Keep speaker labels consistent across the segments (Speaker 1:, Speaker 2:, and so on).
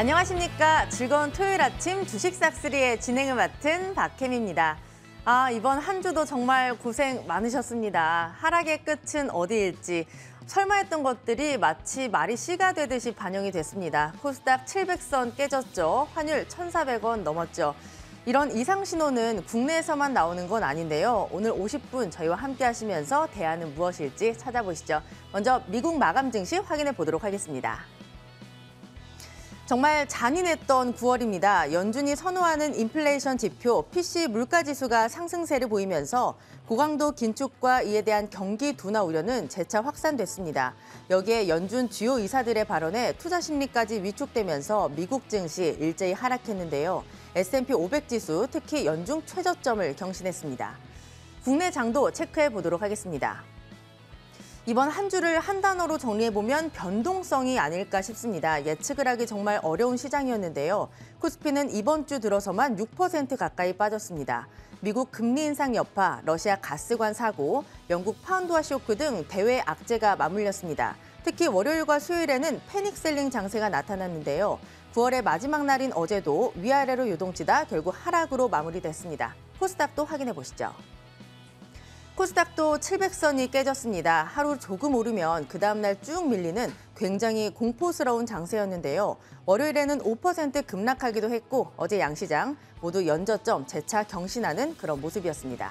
Speaker 1: 안녕하십니까. 즐거운 토요일 아침 주식싹쓸이의 진행을 맡은 박혜미입니다. 아, 이번 한 주도 정말 고생 많으셨습니다. 하락의 끝은 어디일지 설마했던 것들이 마치 말이 씨가 되듯이 반영이 됐습니다. 코스닥 700선 깨졌죠. 환율 1,400원 넘었죠. 이런 이상 신호는 국내에서만 나오는 건 아닌데요. 오늘 50분 저희와 함께 하시면서 대안은 무엇일지 찾아보시죠. 먼저 미국 마감 증시 확인해 보도록 하겠습니다. 정말 잔인했던 9월입니다. 연준이 선호하는 인플레이션 지표 PC 물가 지수가 상승세를 보이면서 고강도 긴축과 이에 대한 경기 둔화 우려는 재차 확산됐습니다. 여기에 연준 주요 이사들의 발언에 투자 심리까지 위축되면서 미국 증시 일제히 하락했는데요. S&P 500 지수 특히 연중 최저점을 경신했습니다. 국내 장도 체크해 보도록 하겠습니다. 이번 한 주를 한 단어로 정리해보면 변동성이 아닐까 싶습니다. 예측을 하기 정말 어려운 시장이었는데요. 코스피는 이번 주 들어서만 6% 가까이 빠졌습니다. 미국 금리 인상 여파, 러시아 가스관 사고, 영국 파운드와 쇼크 등 대외 악재가 맞물렸습니다. 특히 월요일과 수요일에는 패닉셀링 장세가 나타났는데요. 9월의 마지막 날인 어제도 위아래로 요동치다 결국 하락으로 마무리됐습니다. 코스닥도 확인해 보시죠. 코스닥도 700선이 깨졌습니다. 하루 조금 오르면 그 다음날 쭉 밀리는 굉장히 공포스러운 장세였는데요. 월요일에는 5% 급락하기도 했고 어제 양시장 모두 연저점 재차 경신하는 그런 모습이었습니다.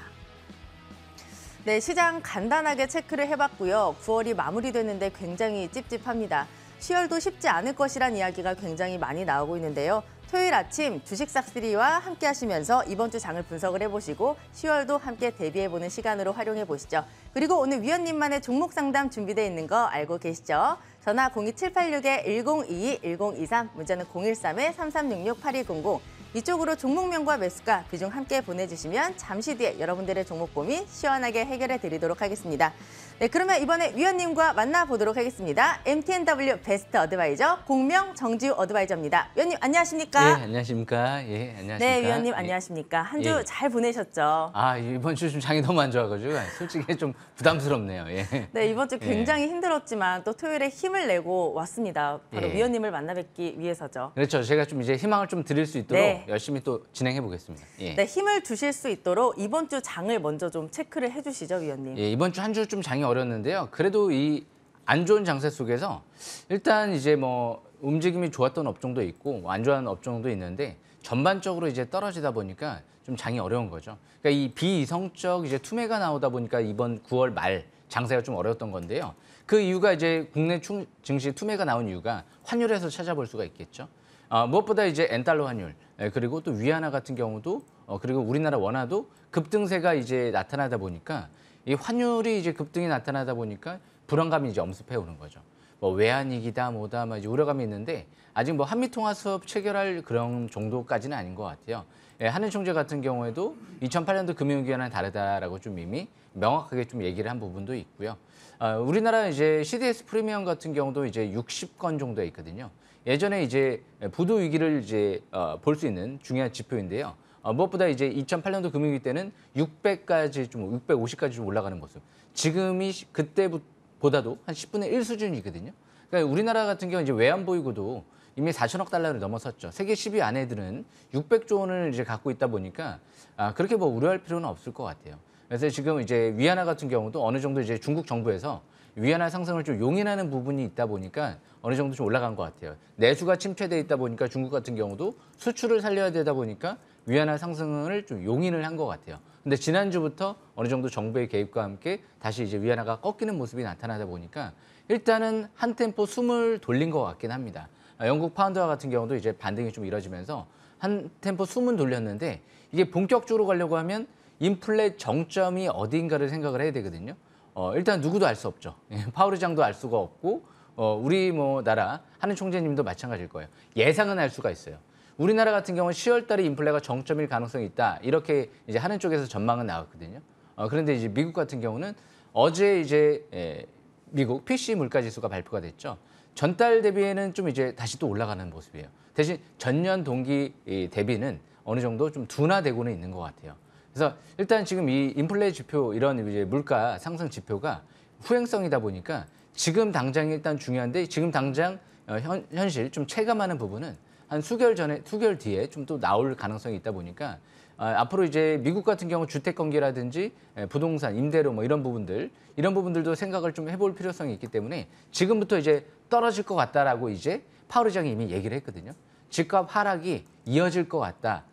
Speaker 1: 네, 시장 간단하게 체크를 해봤고요. 9월이 마무리됐는데 굉장히 찝찝합니다. 10월도 쉽지 않을 것이란 이야기가 굉장히 많이 나오고 있는데요. 토요일 아침 주식싹쓸이와 함께 하시면서 이번 주 장을 분석을 해보시고 10월도 함께 대비해보는 시간으로 활용해보시죠. 그리고 오늘 위원님만의 종목 상담 준비되어 있는 거 알고 계시죠? 전화 02786-1022-1023, 문자는 013-3366-8200 이쪽으로 종목명과 매수가, 비중 함께 보내주시면 잠시 뒤에 여러분들의 종목 고민 시원하게 해결해드리도록 하겠습니다. 네, 그러면 이번에 위원님과 만나보도록 하겠습니다. MTNW 베스트 어드바이저 공명 정지우 어드바이저입니다. 위원님 안녕하십니까? 예,
Speaker 2: 안녕하십니까? 예, 안녕하십니까? 네, 위원님
Speaker 1: 안녕하십니까? 예. 한 주잘 예. 보내셨죠?
Speaker 2: 아, 이번 주 좀 장이 너무 안 좋아가지고 솔직히 좀 부담스럽네요. 예. 네,
Speaker 1: 이번 주 예. 굉장히 예. 힘들었지만 또 토요일에 힘을 내고 왔습니다. 바로 예. 위원님을 만나 뵙기 위해서죠.
Speaker 2: 그렇죠. 제가 좀 이제 희망을 좀 드릴 수 있도록 네. 열심히 또 진행해 보겠습니다. 예.
Speaker 1: 네, 힘을 주실 수 있도록 이번 주 장을 먼저 좀 체크를 해주시죠, 위원님.
Speaker 2: 예, 이번 주 한 주 좀 장이 어렸는데요 그래도 이 안 좋은 장세 속에서 일단 이제 뭐 움직임이 좋았던 업종도 있고 안 좋은 업종도 있는데 전반적으로 이제 떨어지다 보니까 좀 장이 어려운 거죠. 그러니까 이 비이성적 이제 투매가 나오다 보니까 이번 9월 말 장세가 좀 어려웠던 건데요. 그 이유가 이제 국내 충, 증시 투매가 나온 이유가 환율에서 찾아볼 수가 있겠죠. 어, 무엇보다 이제 엔달러 환율 예, 그리고 또 위안화 같은 경우도 어, 그리고 우리나라 원화도 급등세가 이제 나타나다 보니까 이 환율이 이제 급등이 나타나다 보니까 불안감이 이제 엄습해 오는 거죠. 뭐 외환위기다 뭐다 막 이제 우려감이 있는데 아직 뭐 한미 통화 수업 체결할 그런 정도까지는 아닌 것 같아요. 예, 한일 총재 같은 경우에도 2008년도 금융위기와는 다르다라고 좀 이미 명확하게 좀 얘기를 한 부분도 있고요. 어, 우리나라 이제 CDS 프리미엄 같은 경우도 이제 60건 정도에 있거든요. 예전에 이제 부도 위기를 이제 어, 볼 수 있는 중요한 지표인데요. 어, 무엇보다 이제 2008년도 금융위기 때는 600까지 좀 650까지 좀 올라가는 모습. 지금이 그때보다도 한 10분의 1 수준이거든요. 그러니까 우리나라 같은 경우 이제 외환보유고도 이미 4천억 달러를 넘어섰죠. 세계 10위 안에 들은 600조 원을 이제 갖고 있다 보니까 아, 그렇게 뭐 우려할 필요는 없을 것 같아요. 그래서 지금 이제 위안화 같은 경우도 어느 정도 이제 중국 정부에서 위안화 상승을 좀 용인하는 부분이 있다 보니까 어느 정도 좀 올라간 것 같아요. 내수가 침체돼 있다 보니까 중국 같은 경우도 수출을 살려야 되다 보니까 위안화 상승을 좀 용인을 한 것 같아요. 근데 지난주부터 어느 정도 정부의 개입과 함께 다시 이제 위안화가 꺾이는 모습이 나타나다 보니까 일단은 한 템포 숨을 돌린 것 같긴 합니다. 아, 영국 파운드와 같은 경우도 이제 반등이 좀 이뤄지면서 한 템포 숨은 돌렸는데 이게 본격적으로 가려고 하면 인플레 정점이 어디인가를 생각을 해야 되거든요. 어, 일단 누구도 알 수 없죠. 예, 파우르장도 알 수가 없고 어, 우리 뭐 나라 하는 총재님도 마찬가지일 거예요. 예상은 할 수가 있어요. 우리나라 같은 경우는 10월달에 인플레가 정점일 가능성이 있다. 이렇게 이제 하는 쪽에서 전망은 나왔거든요. 어, 그런데 이제 미국 같은 경우는 어제 이제 예, 미국 PC 물가지수가 발표가 됐죠. 전달 대비에는 좀 이제 다시 또 올라가는 모습이에요. 대신 전년 동기 대비는 어느 정도 좀 둔화되고는 있는 것 같아요. 그래서 일단 지금 이 인플레 지표 이런 이제 물가 상승 지표가 후행성이다 보니까 지금 당장 일단 중요한데 지금 당장 어, 현, 현실 좀 체감하는 부분은 한 수개월 전에 수개월 뒤에 좀 또 나올 가능성이 있다 보니까 아, 앞으로 이제 미국 같은 경우 주택 경기라든지 예, 부동산, 임대료 뭐 이런 부분들 이런 부분들도 생각을 좀 해볼 필요성이 있기 때문에 지금부터 이제 떨어질 것 같다라고 이제 파월 의장이 이미 얘기를 했거든요. 집값 하락이 이어질 것 같다.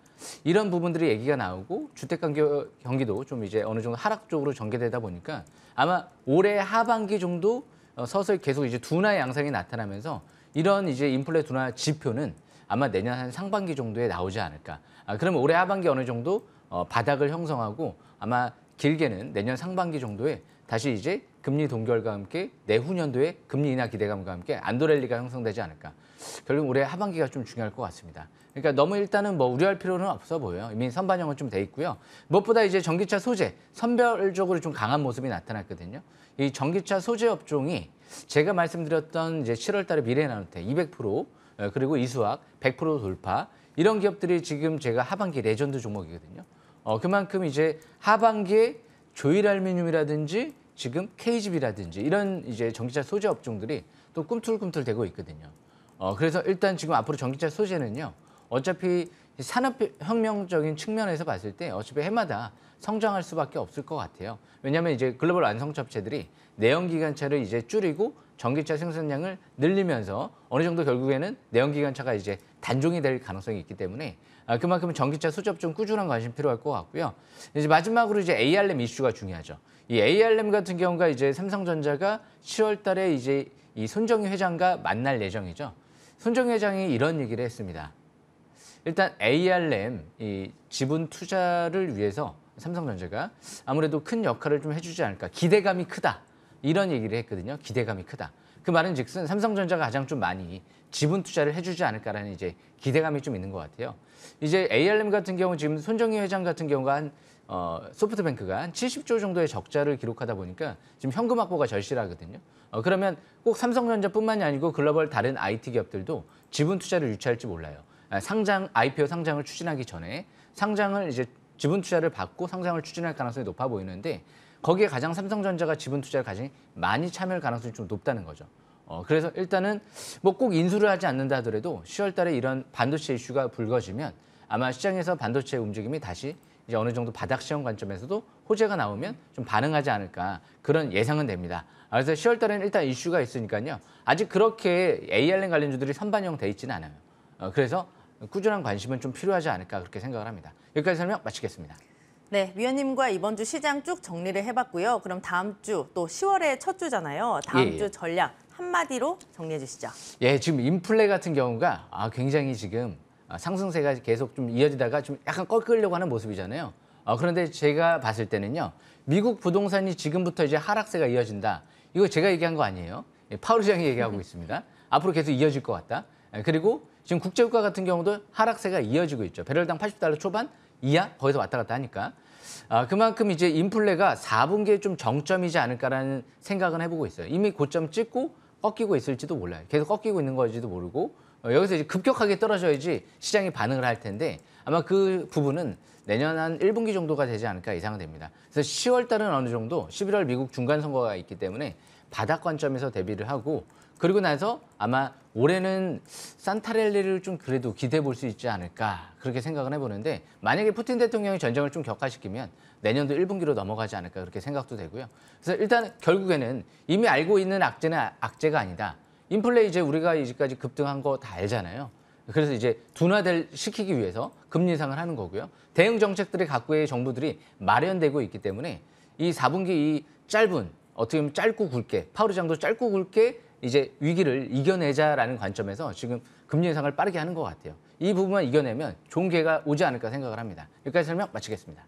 Speaker 2: 이런 부분들이 얘기가 나오고 주택 경기도 좀 이제 어느 정도 하락 쪽으로 전개되다 보니까 아마 올해 하반기 정도 어, 서서히 계속 이제 둔화 양상이 나타나면서 이런 이제 인플레 둔화 지표는 아마 내년 한 상반기 정도에 나오지 않을까. 아, 그러면 올해 하반기 어느 정도 어, 바닥을 형성하고 아마 길게는 내년 상반기 정도에 다시 이제 금리 동결과 함께 내후년도에 금리 인하 기대감과 함께 안도렐리가 형성되지 않을까. 결국 올해 하반기가 좀 중요할 것 같습니다. 그러니까 너무 일단은 뭐 우려할 필요는 없어 보여요. 이미 선반영은 좀 돼 있고요. 무엇보다 이제 전기차 소재 선별적으로 좀 강한 모습이 나타났거든요. 이 전기차 소재 업종이 제가 말씀드렸던 이제 7월 달에 미래나노테 200% 어, 그리고 이수학 100% 돌파 이런 기업들이 지금 제가 하반기 레전드 종목이거든요. 어, 그만큼 이제 하반기에 조일알미늄이라든지 지금 KGB라든지 이런 이제 전기차 소재 업종들이 또 꿈틀꿈틀 되고 있거든요. 어, 그래서 일단 지금 앞으로 전기차 소재는요. 어차피 산업혁명적인 측면에서 봤을 때 어차피 해마다 성장할 수밖에 없을 것 같아요. 왜냐하면 이제 글로벌 완성차업체들이 내연기관차를 이제 줄이고 전기차 생산량을 늘리면서 어느 정도 결국에는 내연기관차가 이제 단종이 될 가능성이 있기 때문에 아, 그만큼 전기차 수접 좀 꾸준한 관심 필요할 것 같고요. 이제 마지막으로 이제 ARM 이슈가 중요하죠. 이 ARM 같은 경우가 이제 삼성전자가 10월 달에 이제 이 손정희 회장과 만날 예정이죠. 손정희 회장이 이런 얘기를 했습니다. 일단 ARM 이 지분 투자를 위해서 삼성전자가 아무래도 큰 역할을 좀 해주지 않을까 기대감이 크다. 이런 얘기를 했거든요. 기대감이 크다. 그 말은 즉슨 삼성전자가 가장 좀 많이 지분 투자를 해주지 않을까라는 이제 기대감이 좀 있는 것 같아요. 이제 ARM 같은 경우 지금 손정희 회장 같은 경우가 한 어, 소프트뱅크가 한 70조 정도의 적자를 기록하다 보니까 지금 현금 확보가 절실하거든요. 어, 그러면 꼭 삼성전자뿐만이 아니고 글로벌 다른 IT 기업들도 지분 투자를 유치할지 몰라요. 아, 상장 IPO 상장을 추진하기 전에 상장을 이제 지분 투자를 받고 상장을 추진할 가능성이 높아 보이는데 거기에 가장 삼성전자가 지분 투자를 가장 많이 참여할 가능성이 좀 높다는 거죠. 어, 그래서 일단은 뭐 꼭 인수를 하지 않는다 하더라도 10월 달에 이런 반도체 이슈가 불거지면 아마 시장에서 반도체 움직임이 다시 이제 어느 정도 바닥 시험 관점에서도 호재가 나오면 좀 반응하지 않을까 그런 예상은 됩니다. 그래서 10월 달에는 일단 이슈가 있으니까요. 아직 그렇게 ARN 관련주들이 선반영 돼 있지는 않아요. 어, 그래서 꾸준한 관심은 좀 필요하지 않을까 그렇게 생각을 합니다. 여기까지 설명 마치겠습니다.
Speaker 1: 네, 위원님과 이번 주 시장 쭉 정리를 해봤고요. 그럼 다음 주 또 10월의 첫 주잖아요. 다음 예, 예, 주 전략 한마디로 정리해 주시죠.
Speaker 2: 예, 지금 인플레 같은 경우가 아, 굉장히 지금 아, 상승세가 계속 좀 이어지다가 좀 약간 꺾으려고 하는 모습이잖아요. 어, 그런데 제가 봤을 때는요. 미국 부동산이 지금부터 이제 하락세가 이어진다. 이거 제가 얘기한 거 아니에요. 예, 파울 시장이 얘기하고 있습니다. 앞으로 계속 이어질 것 같다. 예, 그리고 지금 국제유가 같은 경우도 하락세가 이어지고 있죠. 배럴당 80달러 초반 이하 거기서 왔다 갔다 하니까 아, 그만큼 이제 인플레가 4분기에 좀 정점이지 않을까라는 생각은 해보고 있어요. 이미 고점 찍고 꺾이고 있을지도 몰라요. 계속 꺾이고 있는 건지도 모르고 어, 여기서 이제 급격하게 떨어져야지 시장이 반응을 할 텐데 아마 그 부분은 내년 한 1분기 정도가 되지 않을까 예상 됩니다. 그래서 10월 달은 어느 정도 11월 미국 중간 선거가 있기 때문에 바닥 관점에서 대비를 하고 그리고 나서 아마 올해는 산타렐리를 좀 그래도 기대해 볼 수 있지 않을까 그렇게 생각을 해보는데 만약에 푸틴 대통령이 전쟁을 좀 격화시키면 내년도 1분기로 넘어가지 않을까 그렇게 생각도 되고요. 그래서 일단 결국에는 이미 알고 있는 악재는 아, 악재가 아니다. 인플레 이제 우리가 이제까지 급등한 거 다 알잖아요. 그래서 이제 둔화될 시키기 위해서 금리 인상을 하는 거고요. 대응 정책들이 각국의 정부들이 마련되고 있기 때문에 이 4분기 이 짧은 어떻게 보면 짧고 굵게 파우르장도 짧고 굵게 이제 위기를 이겨내자라는 관점에서 지금 금리 인상을 빠르게 하는 것 같아요. 이 부분만 이겨내면 좋은 기회가 오지 않을까 생각을 합니다. 여기까지 설명 마치겠습니다.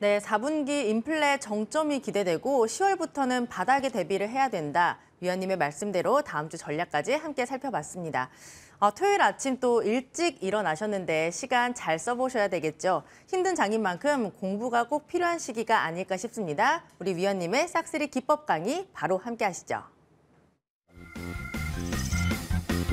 Speaker 1: 네, 4분기 인플레 정점이 기대되고 10월부터는 바닥에 대비를 해야 된다. 위원님의 말씀대로 다음 주 전략까지 함께 살펴봤습니다. 아, 토요일 아침 또 일찍 일어나셨는데 시간 잘 써보셔야 되겠죠. 힘든 장인 만큼 공부가 꼭 필요한 시기가 아닐까 싶습니다. 우리 위원님의 싹쓸이 기법 강의 바로 함께 하시죠.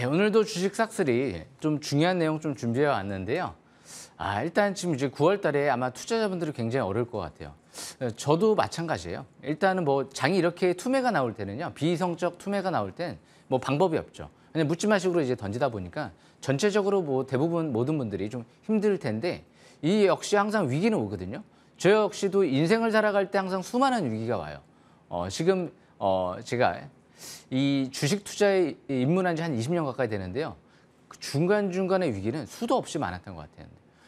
Speaker 2: 네, 오늘도 주식 싹쓸이 좀 중요한 내용 좀 준비해 왔는데요. 아, 일단 지금 이제 9월 달에 아마 투자자분들이 굉장히 어려울 것 같아요. 어, 저도 마찬가지예요. 일단은 뭐 장이 이렇게 투매가 나올 때는요. 비이성적 투매가 나올 땐 뭐 방법이 없죠. 그냥 묻지마식으로 이제 던지다 보니까 전체적으로 뭐 대부분 모든 분들이 좀 힘들 텐데 이 역시 항상 위기는 오거든요. 저 역시도 인생을 살아갈 때 항상 수많은 위기가 와요. 어, 지금 어, 제가 이 주식 투자에 입문한 지 한 20년 가까이 되는데요. 그 중간중간의 위기는 수도 없이 많았던 것 같아요.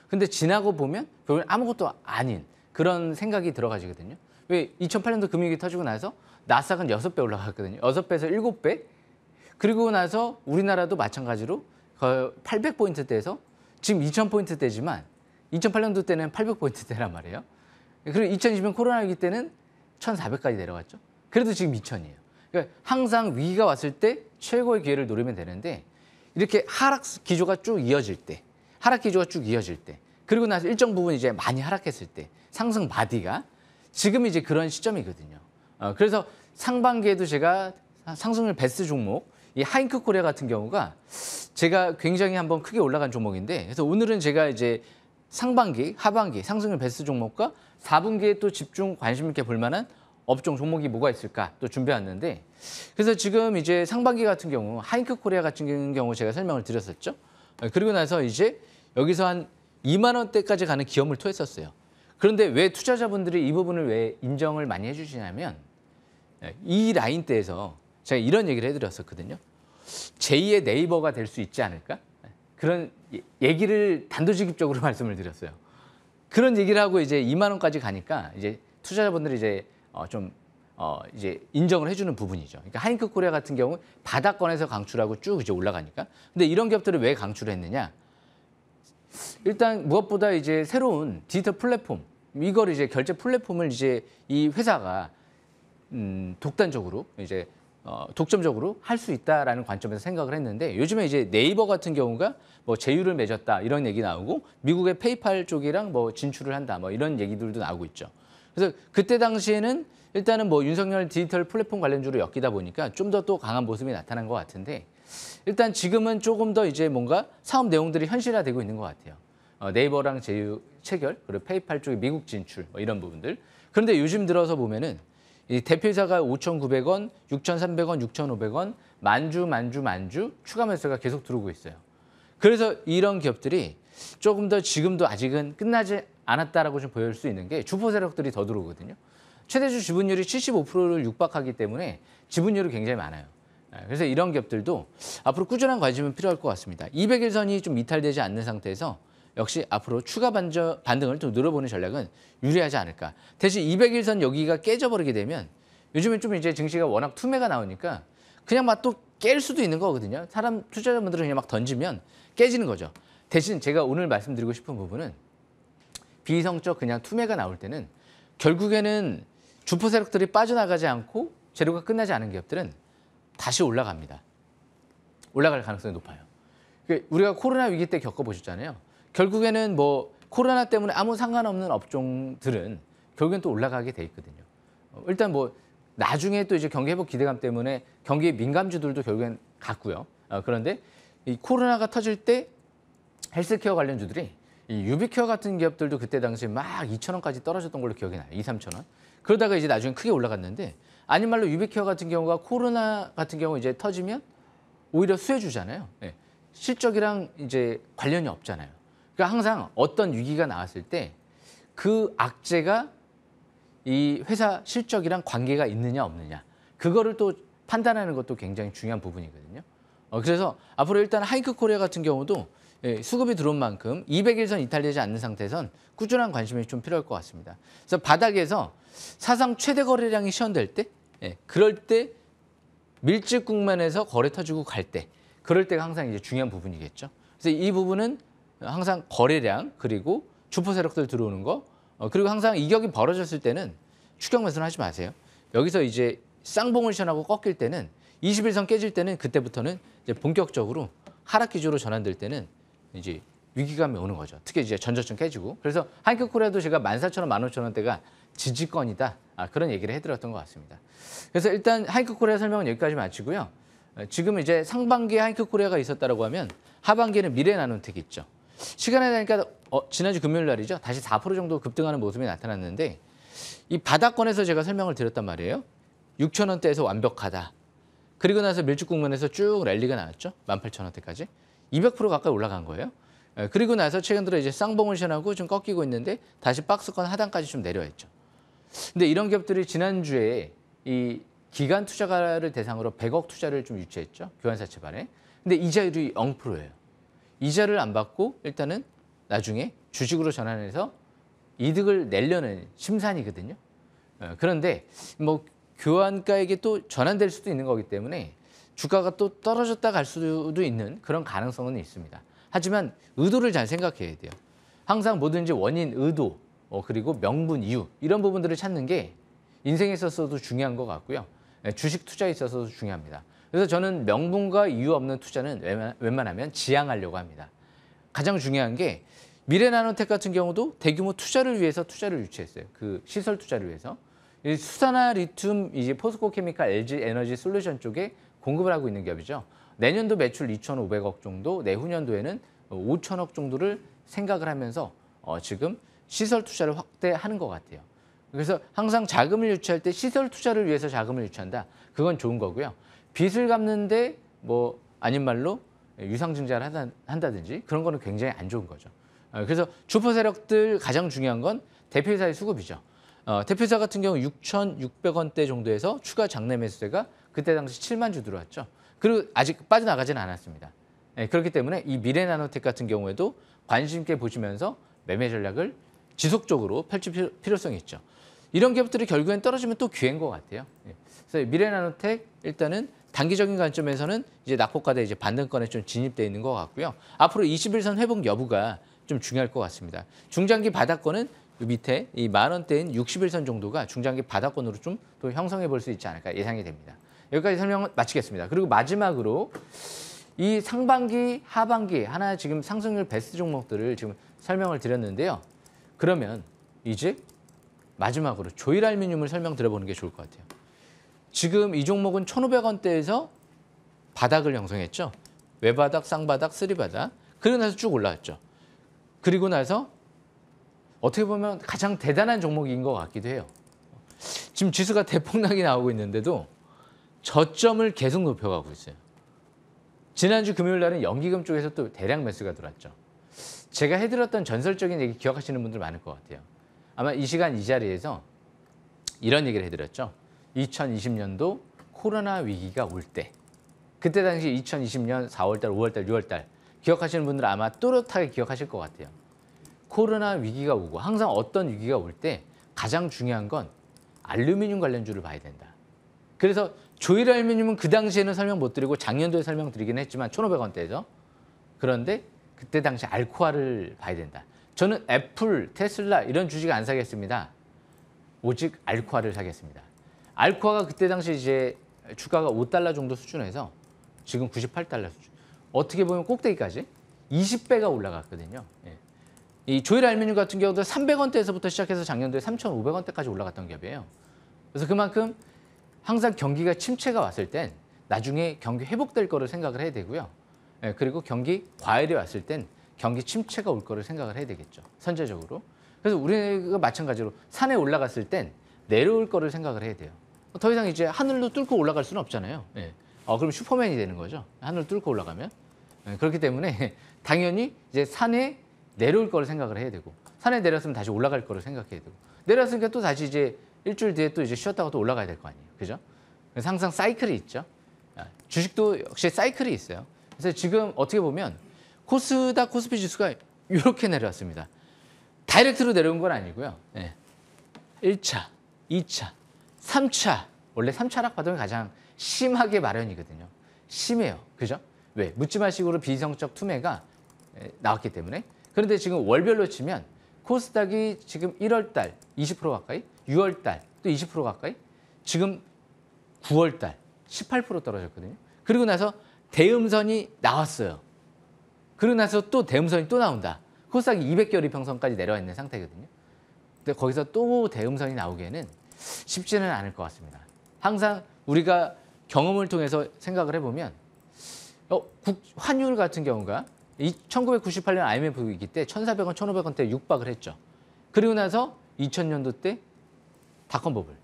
Speaker 2: 근데 지나고 보면 결국 아무것도 아닌 그런 생각이 들어가지거든요. 왜 2008년도 금융위기 터지고 나서 나스닥은 6배 올라갔거든요. 6배에서 7배. 그리고 나서 우리나라도 마찬가지로 800포인트대에서 지금 2000포인트대지만 2008년도 때는 800포인트대란 말이에요. 그리고 2020년 코로나 위기 때는 1400까지 내려갔죠. 그래도 지금 2000이에요. 그러니까 항상 위기가 왔을 때 최고의 기회를 노리면 되는데 이렇게 하락 기조가 쭉 이어질 때 하락 기조가 쭉 이어질 때 그리고 나서 일정 부분 이제 많이 하락했을 때 상승 마디가 지금 이제 그런 시점이거든요. 어, 그래서 상반기에도 제가 상승률 베스트 종목 이 하인크 코리아 같은 경우가 제가 굉장히 한번 크게 올라간 종목인데 그래서 오늘은 제가 이제 상반기, 하반기 상승률 베스트 종목과 4분기에 또 집중 관심 있게 볼 만한 업종 종목이 뭐가 있을까 또준비해왔는데 그래서 지금 이제 상반기 같은 경우 하이크 코리아 같은 경우 제가 설명을 드렸었죠. 네, 그리고 나서 이제 여기서 한 2만 원대까지 가는 기업을 토했었어요. 그런데 왜 투자자분들이 이 부분을 왜 인정을 많이 해주시냐면 네, 이 라인 대에서 제가 이런 얘기를 해드렸었거든요. 제2의 네이버가 될 수 있지 않을까? 네, 그런 예, 얘기를 단도직입적으로 말씀을 드렸어요. 그런 얘기를 하고 이제 2만 원까지 가니까 이제 투자자분들이 이제 어, 좀 어, 이제 인정을 해주는 부분이죠. 그러니까 하인크 코리아 같은 경우 바닥권에서 강출하고 쭉 이제 올라가니까. 근데 이런 기업들을 왜 강출을 했느냐? 일단 무엇보다 이제 새로운 디지털 플랫폼, 이걸 이제 결제 플랫폼을 이제 이 회사가 음, 독단적으로 이제 어, 독점적으로 할 수 있다라는 관점에서 생각을 했는데 요즘에 이제 네이버 같은 경우가 뭐 제휴를 맺었다 이런 얘기 나오고 미국의 페이팔 쪽이랑 뭐 진출을 한다 뭐 이런 얘기들도 나오고 있죠. 그래서 그때 당시에는 일단은 뭐 윤석열 디지털 플랫폼 관련주로 엮이다 보니까 좀 더 또 강한 모습이 나타난 것 같은데 일단 지금은 조금 더 이제 뭔가 사업 내용들이 현실화되고 있는 것 같아요. 어, 네이버랑 제휴 체결 그리고 페이팔 쪽에 미국 진출 뭐 이런 부분들. 그런데 요즘 들어서 보면은 이 대표이사가 5,900원, 6,300원, 6,500원 만주 만주 만주 추가 매수가 계속 들어오고 있어요. 그래서 이런 기업들이 조금 더 지금도 아직은 끝나지 않았다라고 좀 보일 수 있는 게 주포 세력들이 더 들어오거든요. 최대주 지분율이 75%를 육박하기 때문에 지분율이 굉장히 많아요. 예, 그래서 이런 기업들도 앞으로 꾸준한 관심은 필요할 것 같습니다. 200일선이 좀 이탈되지 않는 상태에서 역시 앞으로 추가 반등을 좀 늘어보는 전략은 유리하지 않을까. 대신 200일선 여기가 깨져버리게 되면 요즘엔 좀 이제 증시가 워낙 투매가 나오니까 그냥 막 또 깰 수도 있는 거거든요. 사람 투자자분들은 그냥 막 던지면 깨지는 거죠. 대신 제가 오늘 말씀드리고 싶은 부분은 비이성적 그냥 투매가 나올 때는 결국에는 주포 세력들이 빠져나가지 않고 재료가 끝나지 않은 기업들은 다시 올라갑니다. 올라갈 가능성이 높아요. 그러니까 우리가 코로나 위기 때 겪어보셨잖아요. 결국에는 뭐 코로나 때문에 아무 상관없는 업종들은 결국엔 또 올라가게 돼 있거든요. 어, 일단 뭐 나중에 또 이제 경기 회복 기대감 때문에 경기 민감주들도 결국엔 갔고요. 어, 그런데 이 코로나가 터질 때 헬스케어 관련주들이 이유비케어 같은 기업들도 그때 당시에 막 2천 원까지 떨어졌던 걸로 기억이 나요. 2, 3천 원. 그러다가 이제 나중에 크게 올라갔는데 아닌 말로 유비케어 같은 경우가 코로나 같은 경우 이제 터지면 오히려 수혜주잖아요. 네. 실적이랑 이제 관련이 없잖아요. 그러니까 항상 어떤 위기가 나왔을 때 그 악재가 이 회사 실적이랑 관계가 있느냐 없느냐 그거를 또 판단하는 것도 굉장히 중요한 부분이거든요. 어, 그래서 앞으로 일단 하이크 코리아 같은 경우도 예, 수급이 들어온 만큼 200일 선 이탈되지 않는 상태에선 꾸준한 관심이 좀 필요할 것 같습니다. 그래서 바닥에서 사상 최대 거래량이 시연될 때, 예, 그럴 때 밀집 국면에서 거래 터지고 갈 때, 그럴 때가 항상 이제 중요한 부분이겠죠. 그래서 이 부분은 항상 거래량 그리고 주포 세력들 들어오는 거 어, 그리고 항상 이격이 벌어졌을 때는 추격 매수는 하지 마세요. 여기서 이제 쌍봉을 시연하고 꺾일 때는 21선 깨질 때는 그때부터는 이제 본격적으로 하락 기조로 전환될 때는 이제 위기감이 오는 거죠. 특히 이제 전저층 깨지고. 그래서 한큐리아도 제가 1 4 0 0 0원1 5 0 0 0 원대가 지지권이다. 아, 그런 얘기를 해드렸던 것 같습니다. 그래서 일단 한큐리아 설명은 여기까지 마치고요. 어, 지금 이제 상반기에 한큐코리아가 있었다라고 하면 하반기에는 미래 나눔택이 있죠. 시간에 나니까 어, 지난주 금요일 날이죠. 다시 4% 정도 급등하는 모습이 나타났는데 이 바닥권에서 제가 설명을 드렸단 말이에요. 6 0 0 0 원대에서 완벽하다. 그리고 나서 밀집 국면에서 쭉 랠리가 나왔죠. 18,000원대까지. 200% 가까이 올라간 거예요. 예, 그리고 나서 최근 들어 이제 쌍봉울션하고 좀 꺾이고 있는데 다시 박스권 하단까지 좀 내려왔죠. 근데 이런 기업들이 지난주에 이 기간 투자가를 대상으로 100억 투자를 좀 유치했죠. 교환사채반에. 근데 이자율이 0%예요. 이자를 안 받고 일단은 나중에 주식으로 전환해서 이득을 내려는 심산이거든요. 어, 그런데 뭐교환가에게또 전환될 수도 있는 거기 때문에 주가가 또 떨어졌다 갈 수도 있는 그런 가능성은 있습니다. 하지만 의도를 잘 생각해야 돼요. 항상 뭐든지 원인, 의도, 어, 그리고 명분, 이유 이런 부분들을 찾는 게 인생에 있어서도 중요한 것 같고요. 예, 주식 투자에 있어서도 중요합니다. 그래서 저는 명분과 이유 없는 투자는 웬만하면 지양하려고 합니다. 가장 중요한 게 미래나노텍 같은 경우도 대규모 투자를 위해서 투자를 유치했어요. 그 시설 투자를 위해서. 수산화 리튬 이제 포스코 케미칼 LG 에너지 솔루션 쪽에 공급을 하고 있는 기업이죠. 내년도 매출 2,500억 정도, 내후년도에는 5천억 정도를 생각을 하면서 어, 지금 시설 투자를 확대하는 것 같아요. 그래서 항상 자금을 유치할 때 시설 투자를 위해서 자금을 유치한다. 그건 좋은 거고요. 빚을 갚는데 뭐 아닌 말로 유상증자를 한다든지 그런 거는 굉장히 안 좋은 거죠. 어, 그래서 주포 세력들 가장 중요한 건 대표이사의 수급이죠. 어, 대표이사 같은 경우 6,600원대 정도에서 추가 장내 매수세가 그때 당시 7만 주 들어왔죠. 그리고 아직 빠져나가지는 않았습니다. 네, 그렇기 때문에 이 미래 나노텍 같은 경우에도 관심 있게 보시면서 매매 전략을 지속적으로 펼칠 필요성이 있죠. 이런 기업들이 결국엔 떨어지면 또 기회인 것 같아요. 예. 그래서 미래 나노텍 일단은 단기적인 관점에서는 이제 낙폭가대 이제 반등권에 좀 진입돼 있는 것 같고요. 앞으로 21선 회복 여부가 좀 중요할 것 같습니다. 중장기 바닥권은 밑에 이만 원대인 61선 정도가 중장기 바닥권으로 좀 또 형성해 볼 수 있지 않을까 예상이 됩니다. 여기까지 설명 마치겠습니다. 그리고 마지막으로 이 상반기, 하반기 하나 지금 상승률 베스트 종목들을 지금 설명을 드렸는데요. 그러면 이제 마지막으로 조일 알미늄을 설명 드려보는 게 좋을 것 같아요. 지금 이 종목은 1,500원대에서 바닥을 형성했죠. 외바닥, 쌍바닥, 쓰리바닥. 그리고 나서 쭉 올라왔죠. 그리고 나서 어떻게 보면 가장 대단한 종목인 것 같기도 해요. 지금 지수가 대폭락이 나오고 있는데도 저점을 계속 높여가고 있어요. 지난주 금요일 날은 연기금 쪽에서 또 대량 매수가 들어왔죠. 제가 해드렸던 전설적인 얘기 기억하시는 분들 많을 것 같아요. 아마 이 시간 이 자리에서 이런 얘기를 해드렸죠. 2020년도 코로나 위기가 올 때, 그때 당시 2020년 4월달, 5월달, 6월달 기억하시는 분들 아마 또렷하게 기억하실 것 같아요. 코로나 위기가 오고 항상 어떤 위기가 올 때 가장 중요한 건 알루미늄 관련주를 봐야 된다. 그래서 조일 알미늄은 그 당시에는 설명 못 드리고 작년도에 설명드리긴 했지만 1,500원대죠. 그런데 그때 당시 알코아를 봐야 된다. 저는 애플, 테슬라 이런 주식 안 사겠습니다. 오직 알코아를 사겠습니다. 알코아가 그때 당시 이제 주가가 5달러 정도 수준에서 지금 98달러 수준. 어떻게 보면 꼭대기까지 20배가 올라갔거든요. 예. 이 조일 알미늄 같은 경우도 300원대에서부터 시작해서 작년도에 3,500원대까지 올라갔던 기업이에요. 그래서 그만큼 항상 경기가 침체가 왔을 땐 나중에 경기 회복될 거를 생각을 해야 되고요. 예, 그리고 경기 과열이 왔을 땐 경기 침체가 올 거를 생각을 해야 되겠죠. 선제적으로. 그래서 우리가 마찬가지로 산에 올라갔을 땐 내려올 거를 생각을 해야 돼요. 더 이상 이제 하늘로 뚫고 올라갈 수는 없잖아요. 예. 어, 그럼 슈퍼맨이 되는 거죠. 하늘 뚫고 올라가면. 예, 그렇기 때문에 당연히 이제 산에 내려올 거를 생각을 해야 되고 산에 내렸으면 다시 올라갈 거를 생각해야 되고 내려왔으니까 또 다시 이제 일주일 뒤에 또 이제 쉬었다가 또 올라가야 될 거 아니에요. 그죠? 그래서 항상 사이클이 있죠. 아, 주식도 역시 사이클이 있어요. 그래서 지금 어떻게 보면 코스닥 코스피 지수가 이렇게 내려왔습니다. 다이렉트로 내려온 건 아니고요. 네. 1차, 2차, 3차. 원래 3차 락파동이 가장 심하게 마련이거든요. 심해요. 그죠? 왜? 묻지마식으로 비성적 투매가 네, 나왔기 때문에. 그런데 지금 월별로 치면 코스닥이 지금 1월 달 20% 가까이 6월달 또 20% 가까이 지금 9월달 18% 떨어졌거든요. 그리고 나서 대음선이 나왔어요. 그리고 나서 또 대음선이 또 나온다. 코스닥이 200개월 이평선까지 내려와 있는 상태거든요. 근데 거기서 또 대음선이 나오기에는 쉽지는 않을 것 같습니다. 항상 우리가 경험을 통해서 생각을 해보면 어, 국, 환율 같은 경우가 이 1998년 i m f 위기때 1,400원, 1,500원대 육박을 했죠. 그리고 나서 2000년도 때 닷컴 버블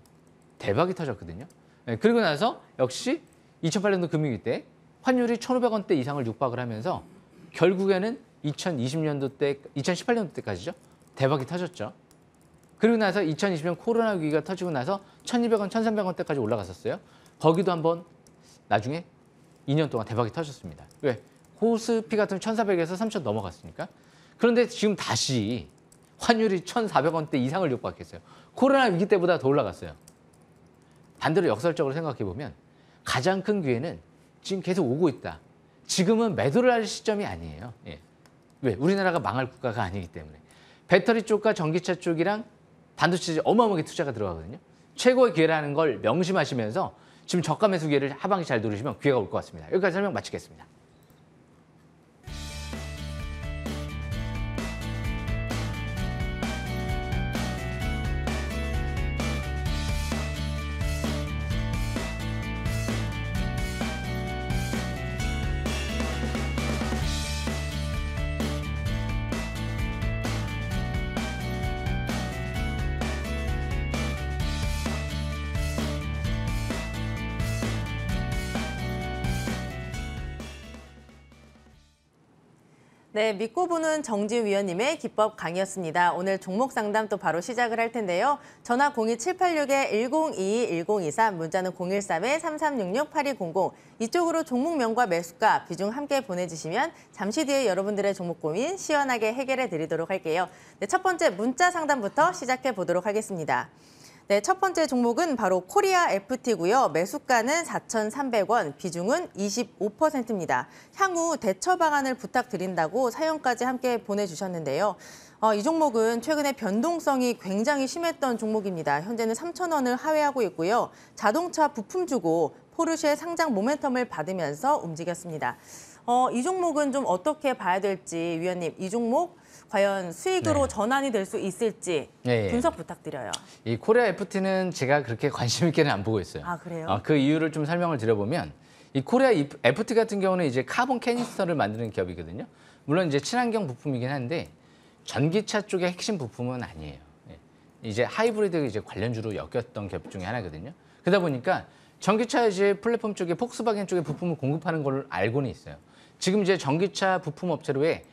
Speaker 2: 대박이 터졌거든요. 네, 그리고 나서 역시 2008년도 금융위 때 환율이 1,500원대 이상을 육박을 하면서 결국에는 2020년도 때, 2018년도 때까지죠. 대박이 터졌죠. 그리고 나서 2020년 코로나 위기가 터지고 나서 1,200원, 1,300원대까지 올라갔었어요. 거기도 한번 나중에 2년 동안 대박이 터졌습니다. 왜? 호스피 같은 1,400에서 3,000 넘어갔으니까. 그런데 지금 다시 환율이 1,400원대 이상을 육박했어요. 코로나 위기 때보다 더 올라갔어요. 반대로 역설적으로 생각해 보면 가장 큰 기회는 지금 계속 오고 있다. 지금은 매도를 할 시점이 아니에요. 예. 왜? 우리나라가 망할 국가가 아니기 때문에. 배터리 쪽과 전기차 쪽이랑 반도체 어마어마하게 투자가 들어가거든요. 최고의 기회라는 걸 명심하시면서 지금 저가 매수 기회를 하방이 잘 누르시면 기회가 올 것 같습니다. 여기까지 설명 마치겠습니다.
Speaker 1: 네, 믿고 보는 정진 위원님의 기법 강의였습니다. 오늘 종목 상담 또 바로 시작을 할 텐데요. 전화 02786-1022-1023, 문자는 013-3366-8200 이쪽으로 종목명과 매수가, 비중 함께 보내주시면 잠시 뒤에 여러분들의 종목 고민 시원하게 해결해 드리도록 할게요. 네, 첫 번째 문자 상담부터 시작해 보도록 하겠습니다. 네, 첫 번째 종목은 바로 코리아 FT고요. 매수가는 4,300원, 비중은 25%입니다. 향후 대처 방안을 부탁드린다고 사연까지 함께 보내주셨는데요. 어, 이 종목은 최근에 변동성이 굉장히 심했던 종목입니다. 현재는 3,000원을 하회하고 있고요. 자동차 부품 주고 포르쉐 상장 모멘텀을 받으면서 움직였습니다. 어, 이 종목은 좀 어떻게 봐야 될지 위원님, 이 종목 과연 수익으로 네. 전환이 될 수 있을지 네, 분석 부탁드려요.
Speaker 2: 이 코리아 FT는 제가 그렇게 관심 있게는 안 보고 있어요. 아 그래요? 어, 그 이유를 좀 설명을 드려보면 이 코리아 FT 같은 경우는 이제 카본 캐니스터를 만드는 기업이거든요. 물론 이제 친환경 부품이긴 한데 전기차 쪽의 핵심 부품은 아니에요. 예. 이제 하이브리드 이제 관련주로 엮였던 기업 중에 하나거든요. 그러다 보니까 전기차 이제 플랫폼 쪽에 폭스바겐 쪽에 부품을 공급하는 걸 알고는 있어요. 지금 이제 전기차 부품 업체로의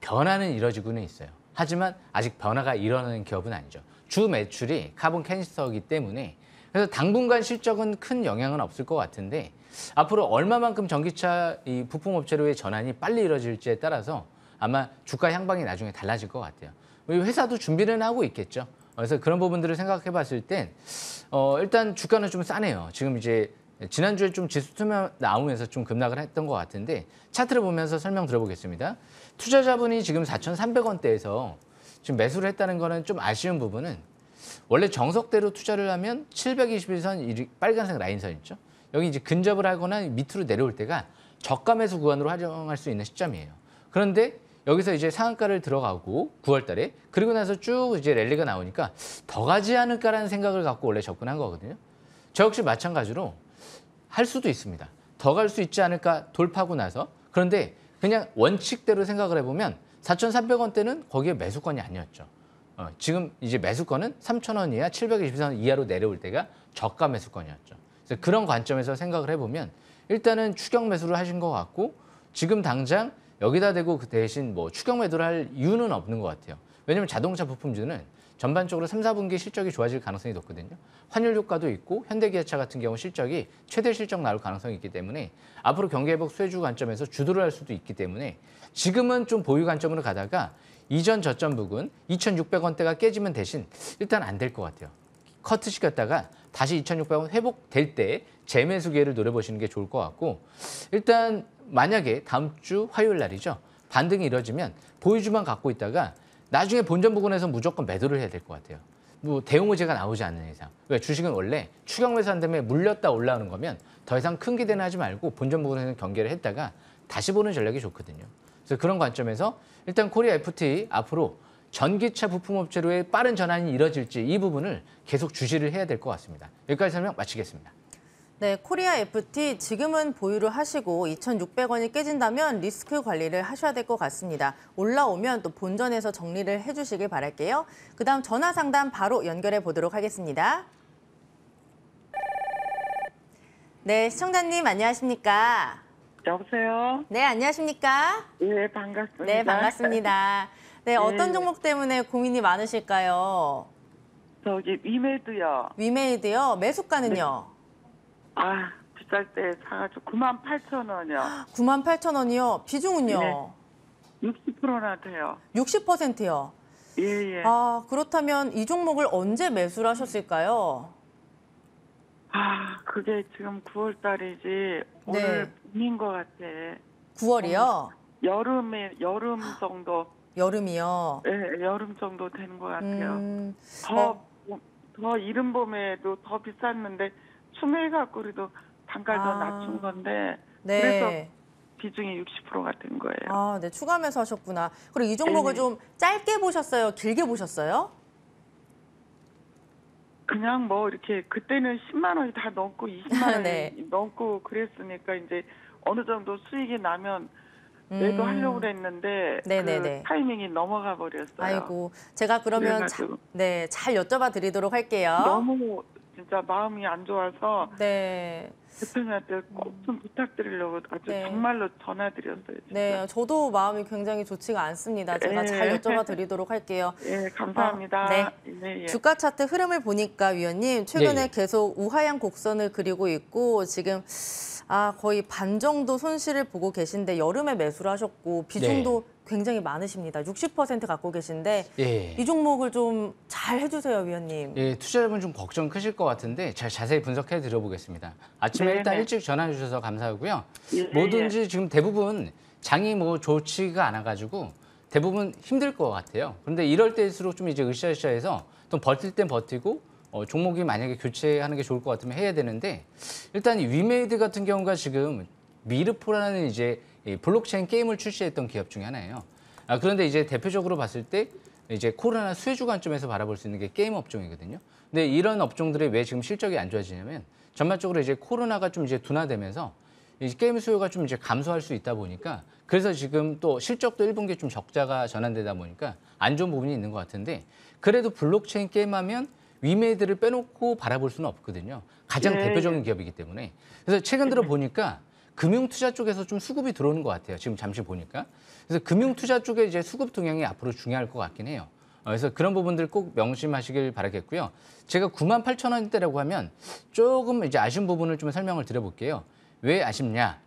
Speaker 2: 변화는 이뤄지고는 있어요. 하지만 아직 변화가 일어나는 기업은 아니죠. 주 매출이 카본 캔스터이기 때문에 그래서 당분간 실적은 큰 영향은 없을 것 같은데 앞으로 얼마만큼 전기차 이 부품 업체로의 전환이 빨리 이뤄질지에 따라서 아마 주가 향방이 나중에 달라질 것 같아요. 우리 회사도 준비는 하고 있겠죠. 그래서 그런 부분들을 생각해 봤을 땐 어, 일단 주가는 좀 싸네요. 지금 이제 지난주에 좀 지수 투명 나오면서 좀 급락을 했던 것 같은데 차트를 보면서 설명 들어보겠습니다. 투자자분이 지금 4,300원대에서 지금 매수를 했다는 거는 좀 아쉬운 부분은 원래 정석대로 투자를 하면 721선 빨간색 라인선 있죠. 여기 이제 근접을 하거나 밑으로 내려올 때가 저가 매수 구간으로 활용할 수 있는 시점이에요. 그런데 여기서 이제 상한가를 들어가고 9월 달에 그리고 나서 쭉 이제 랠리가 나오니까 더 가지 않을까라는 생각을 갖고 원래 접근한 거거든요. 저 역시 마찬가지로 할 수도 있습니다. 더 갈 수 있지 않을까 돌파하고 나서 그런데 그냥 원칙대로 생각을 해보면 4,300원대는 거기에 매수권이 아니었죠. 어, 지금 이제 매수권은 3,000원 이하, 723원 이하로 내려올 때가 저가 매수권이었죠. 그래서 그런 관점에서 생각을 해보면 일단은 추격 매수를 하신 것 같고 지금 당장 여기다 대고 그 대신 뭐 추격 매도를 할 이유는 없는 것 같아요. 왜냐면 자동차 부품주는 전반적으로 3, 4분기 실적이 좋아질 가능성이 높거든요. 환율 효과도 있고 현대기아차 같은 경우 실적이 최대 실적 나올 가능성이 있기 때문에 앞으로 경기 회복 수혜주 관점에서 주도를 할 수도 있기 때문에 지금은 좀 보유 관점으로 가다가 이전 저점 부근 2,600원대가 깨지면 대신 일단 안 될 것 같아요. 커트 시켰다가 다시 2,600원 회복될 때 재매수 기회를 노려보시는 게 좋을 것 같고 일단 만약에 다음 주 화요일 날이죠. 반등이 이뤄지면 보유주만 갖고 있다가 나중에 본전 부근에서 무조건 매도를 해야 될 것 같아요. 뭐 대응호재가 나오지 않는 이상. 왜 주식은 원래 추경 매산 때문에 물렸다 올라오는 거면 더 이상 큰 기대는 하지 말고 본전 부근에서 경계를 했다가 다시 보는 전략이 좋거든요. 그래서 그런 관점에서 일단 코리아 FT 앞으로 전기차 부품업체로의 빠른 전환이 이뤄질지 이 부분을 계속 주시를 해야 될 것 같습니다. 여기까지 설명 마치겠습니다.
Speaker 1: 네, 코리아 FT 지금은 보유를 하시고 2,600원이 깨진다면 리스크 관리를 하셔야 될 것 같습니다. 올라오면 또 본전에서 정리를 해주시길 바랄게요. 그다음 전화 상담 바로 연결해 보도록 하겠습니다. 네, 시청자님 안녕하십니까? 여보세요. 네, 안녕하십니까? 네, 반갑습니다. 네, 반갑습니다. 네, 네. 어떤 종목 때문에 고민이 많으실까요? 저기 위메이드요. 위메이드요. 매수가는요? 네.
Speaker 3: 아, 비쌀 때 사가지고 9만 8천 원이요.
Speaker 1: 9만 8천 원이요. 비중은요? 네. 60%나 돼요. 60%요.
Speaker 3: 예, 예. 아,
Speaker 1: 그렇다면 이 종목을 언제 매수를 하셨을까요? 아, 그게 지금 9월 달이지 오늘 네. 봄인 것 같아. 9월이요?
Speaker 3: 여름에 여름 정도.
Speaker 1: 여름이요? 예,
Speaker 3: 여름 정도 되는 것 같아요. 음, 더, 네. 더 이른 봄에도 더 비쌌는데 수매일 갖고 우리도 단가를 더 아. 낮춘 건데 네. 그래서 비중이
Speaker 1: 60%가 된 거예요. 아, 네. 추가면서 하셨구나. 그리고 이 종목을 네. 좀 짧게 보셨어요? 길게 보셨어요?
Speaker 3: 그냥 뭐 이렇게 그때는 10만 원이 다 넘고 20만 원이 네. 넘고 그랬으니까 이제 어느 정도 수익이 나면
Speaker 1: 매도 음. 하려고
Speaker 3: 그는데 그 네네네. 그 타이밍이 넘어가 버렸어요. 아이고
Speaker 1: 제가 그러면 자, 네, 잘 여쭤봐 드리도록 할게요. 너무
Speaker 3: 진짜 마음이 안 좋아서 네. 대표님한테 꼭 좀 부탁드리려고 아주 네. 정말로 전화드렸어요.
Speaker 1: 진짜. 네, 저도 마음이 굉장히 좋지가 않습니다. 제가 네. 잘 여쭤봐 드리도록 할게요. 네, 감사합니다. 어, 네. 네, 예. 주가 차트 흐름을 보니까 위원님 최근에 예, 계속 우하향 곡선을 그리고 있고 지금 아 거의 반 정도 손실을 보고 계신데 여름에 매수를 하셨고 비중도 네. 굉장히 많으십니다. 60% 갖고 계신데 예. 이 종목을 좀 잘 해주세요, 위원님.
Speaker 2: 예, 투자자분 좀 걱정 크실 것 같은데 제 자세히 분석해 드려보겠습니다. 아침에 네 일단 네. 일찍 전화 주셔서 감사하고요. 네 뭐든지 지금 대부분 장이 뭐 좋지가 않아가지고 대부분 힘들 것 같아요. 그런데 이럴 때일수록 좀 이제 으쌰으쌰해서 좀 버틸 땐 버티고 어, 종목이 만약에 교체하는 게 좋을 것 같으면 해야 되는데 일단 위메이드 같은 경우가 지금 미르포라는 이제 블록체인 게임을 출시했던 기업 중에 하나예요. 아, 그런데 이제 대표적으로 봤을 때 이제 코로나 수혜주 관점에서 바라볼 수 있는 게 게임 업종이거든요. 근데 이런 업종들이 왜 지금 실적이 안 좋아지냐면 전반적으로 이제 코로나가 좀 이제 둔화되면서 이제 게임 수요가 좀 이제 감소할 수 있다 보니까 그래서 지금 또 실적도 1분기 좀 적자가 전환되다 보니까 안 좋은 부분이 있는 것 같은데 그래도 블록체인 게임하면 위메이드를 빼놓고 바라볼 수는 없거든요. 가장 네. 대표적인 기업이기 때문에. 그래서 최근 들어 보니까 금융 투자 쪽에서 좀 수급이 들어오는 것 같아요. 지금 잠시 보니까. 그래서 금융 투자 쪽에 이제 수급 동향이 앞으로 중요할 것 같긴 해요. 어, 그래서 그런 부분들 꼭 명심하시길 바라겠고요. 제가 9만 8천 원대라고 하면 조금 이제 아쉬운 부분을 좀 설명을 드려볼게요. 왜 아쉽냐?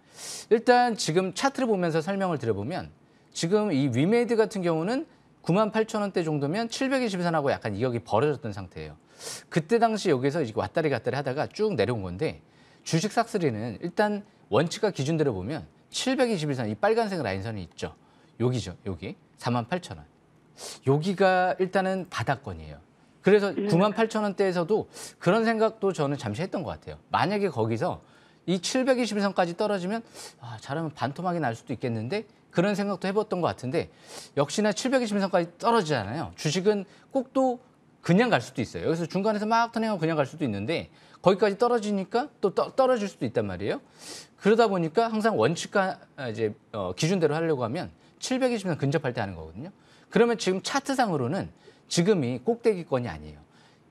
Speaker 2: 일단 지금 차트를 보면서 설명을 드려보면 지금 이 위메이드 같은 경우는 9만 8천 원대 정도면 720선하고 약간 이격이 벌어졌던 상태예요. 그때 당시 여기서 왔다리 갔다리 하다가 쭉 내려온 건데 주식 싹쓸이는 일단 원칙과 기준대로 보면 721선 이 빨간색 라인선이 있죠. 여기죠. 여기 4만 8천 원. 여기가 일단은 바닥권이에요. 그래서 9만 음. 8천 원대에서도 그런 생각도 저는 잠시 했던 것 같아요. 만약에 거기서 이 721선까지 떨어지면 아, 잘하면 반토막이 날 수도 있겠는데 그런 생각도 해봤던 것 같은데 역시나 720선까지 떨어지잖아요. 주식은 꼭 또 그냥 갈 수도 있어요. 여기서 중간에서 막터내하고 그냥 갈 수도 있는데 거기까지 떨어지니까 또 떠, 떨어질 수도 있단 말이에요. 그러다 보니까 항상 원칙과 이제 어, 기준대로 하려고 하면 720선 근접할 때 하는 거거든요. 그러면 지금 차트상으로는 지금이 꼭대기권이 아니에요.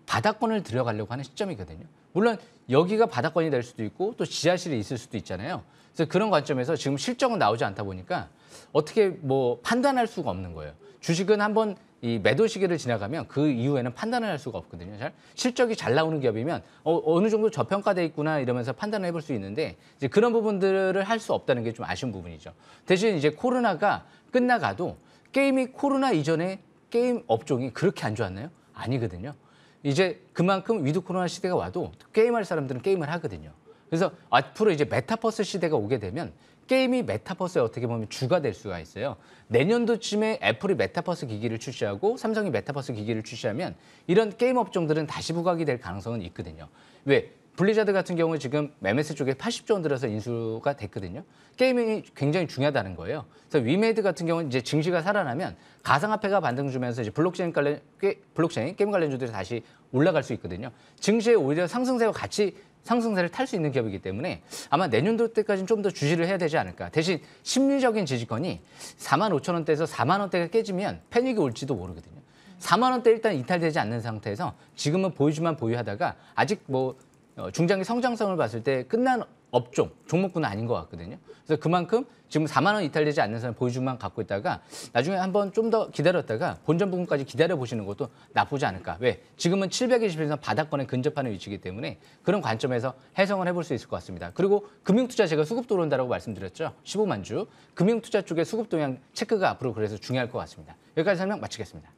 Speaker 2: 바닥권을 들어가려고 하는 시점이거든요. 물론 여기가 바닥권이 될 수도 있고 또 지하실이 있을 수도 있잖아요. 그래서 그런 관점에서 지금 실적은 나오지 않다 보니까 어떻게 뭐 판단할 수가 없는 거예요. 주식은 한번 이 매도 시기를 지나가면 그 이후에는 판단을 할 수가 없거든요. 잘 실적이 잘 나오는 기업이면 어, 느 정도 저평가돼 있구나 이러면서 판단을 해볼 수 있는데 이제 그런 부분들을 할 수 없다는 게 좀 아쉬운 부분이죠. 대신 이제 코로나가 끝나가도 게임이 코로나 이전에 게임 업종이 그렇게 안 좋았나요? 아니거든요. 이제 그만큼 위드 코로나 시대가 와도 게임할 사람들은 게임을 하거든요. 그래서 앞으로 이제 메타버스 시대가 오게 되면 게임이 메타버스에 어떻게 보면 주가 될 수가 있어요. 내년도쯤에 애플이 메타버스 기기를 출시하고 삼성이 메타버스 기기를 출시하면 이런 게임 업종들은 다시 부각이 될 가능성은 있거든요. 왜? 블리자드 같은 경우 지금 MMS 쪽에 80조 원 들어서 인수가 됐거든요. 게이밍이 굉장히 중요하다는 거예요. 그래서 위메이드 같은 경우는 이제 증시가 살아나면 가상화폐가 반등 주면서 이제 블록체인 관련 게, 블록체인 게임 관련주들이 다시 올라갈 수 있거든요. 증시에 오히려 상승세와 같이 상승세를 탈 수 있는 기업이기 때문에 아마 내년도 때까지는 좀 더주지를 해야 되지 않을까. 대신 심리적인 지지권이 4만 5천 원대에서 4만 원대가 깨지면 패닉이 올지도 모르거든요. 4만 원대 일단 이탈되지 않는 상태에서 지금은 보유주만 보유하다가 아직 뭐 어, 중장기 성장성을 봤을 때 끝난 업종, 종목군은 아닌 것 같거든요. 그래서 그만큼 지금 4만 원 이탈되지 않는 사람 보유주만 갖고 있다가 나중에 한 번 좀 더 기다렸다가 본전 부분까지 기다려 보시는 것도 나쁘지 않을까. 왜? 지금은 7 2 0에서 바닥권에 근접하는 위치이기 때문에 그런 관점에서 해석을 해볼 수 있을 것 같습니다. 그리고 금융투자 제가 수급 도어온다라고 말씀드렸죠. 15만 주. 금융투자 쪽의 수급 동향 체크가 앞으로 그래서 중요할 것 같습니다. 여기까지 설명 마치겠습니다.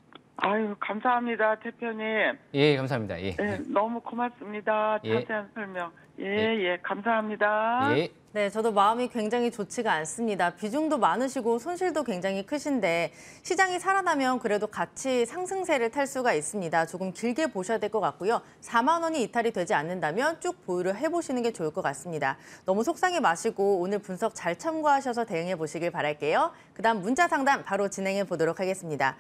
Speaker 3: 아유 감사합니다 대표님.
Speaker 2: 예 감사합니다. 예. 네, 너무
Speaker 1: 고맙습니다. 예. 자세한 예. 설명. 예예 예, 감사합니다. 예. 네 저도 마음이 굉장히 좋지가 않습니다. 비중도 많으시고 손실도 굉장히 크신데 시장이 살아나면 그래도 같이 상승세를 탈 수가 있습니다. 조금 길게 보셔야 될 것 같고요. 4만 원이 이탈이 되지 않는다면 쭉 보유를 해보시는 게 좋을 것 같습니다. 너무 속상해 마시고 오늘 분석 잘 참고하셔서 대응해 보시길 바랄게요. 그다음 문자 상담 바로 진행해 보도록 하겠습니다.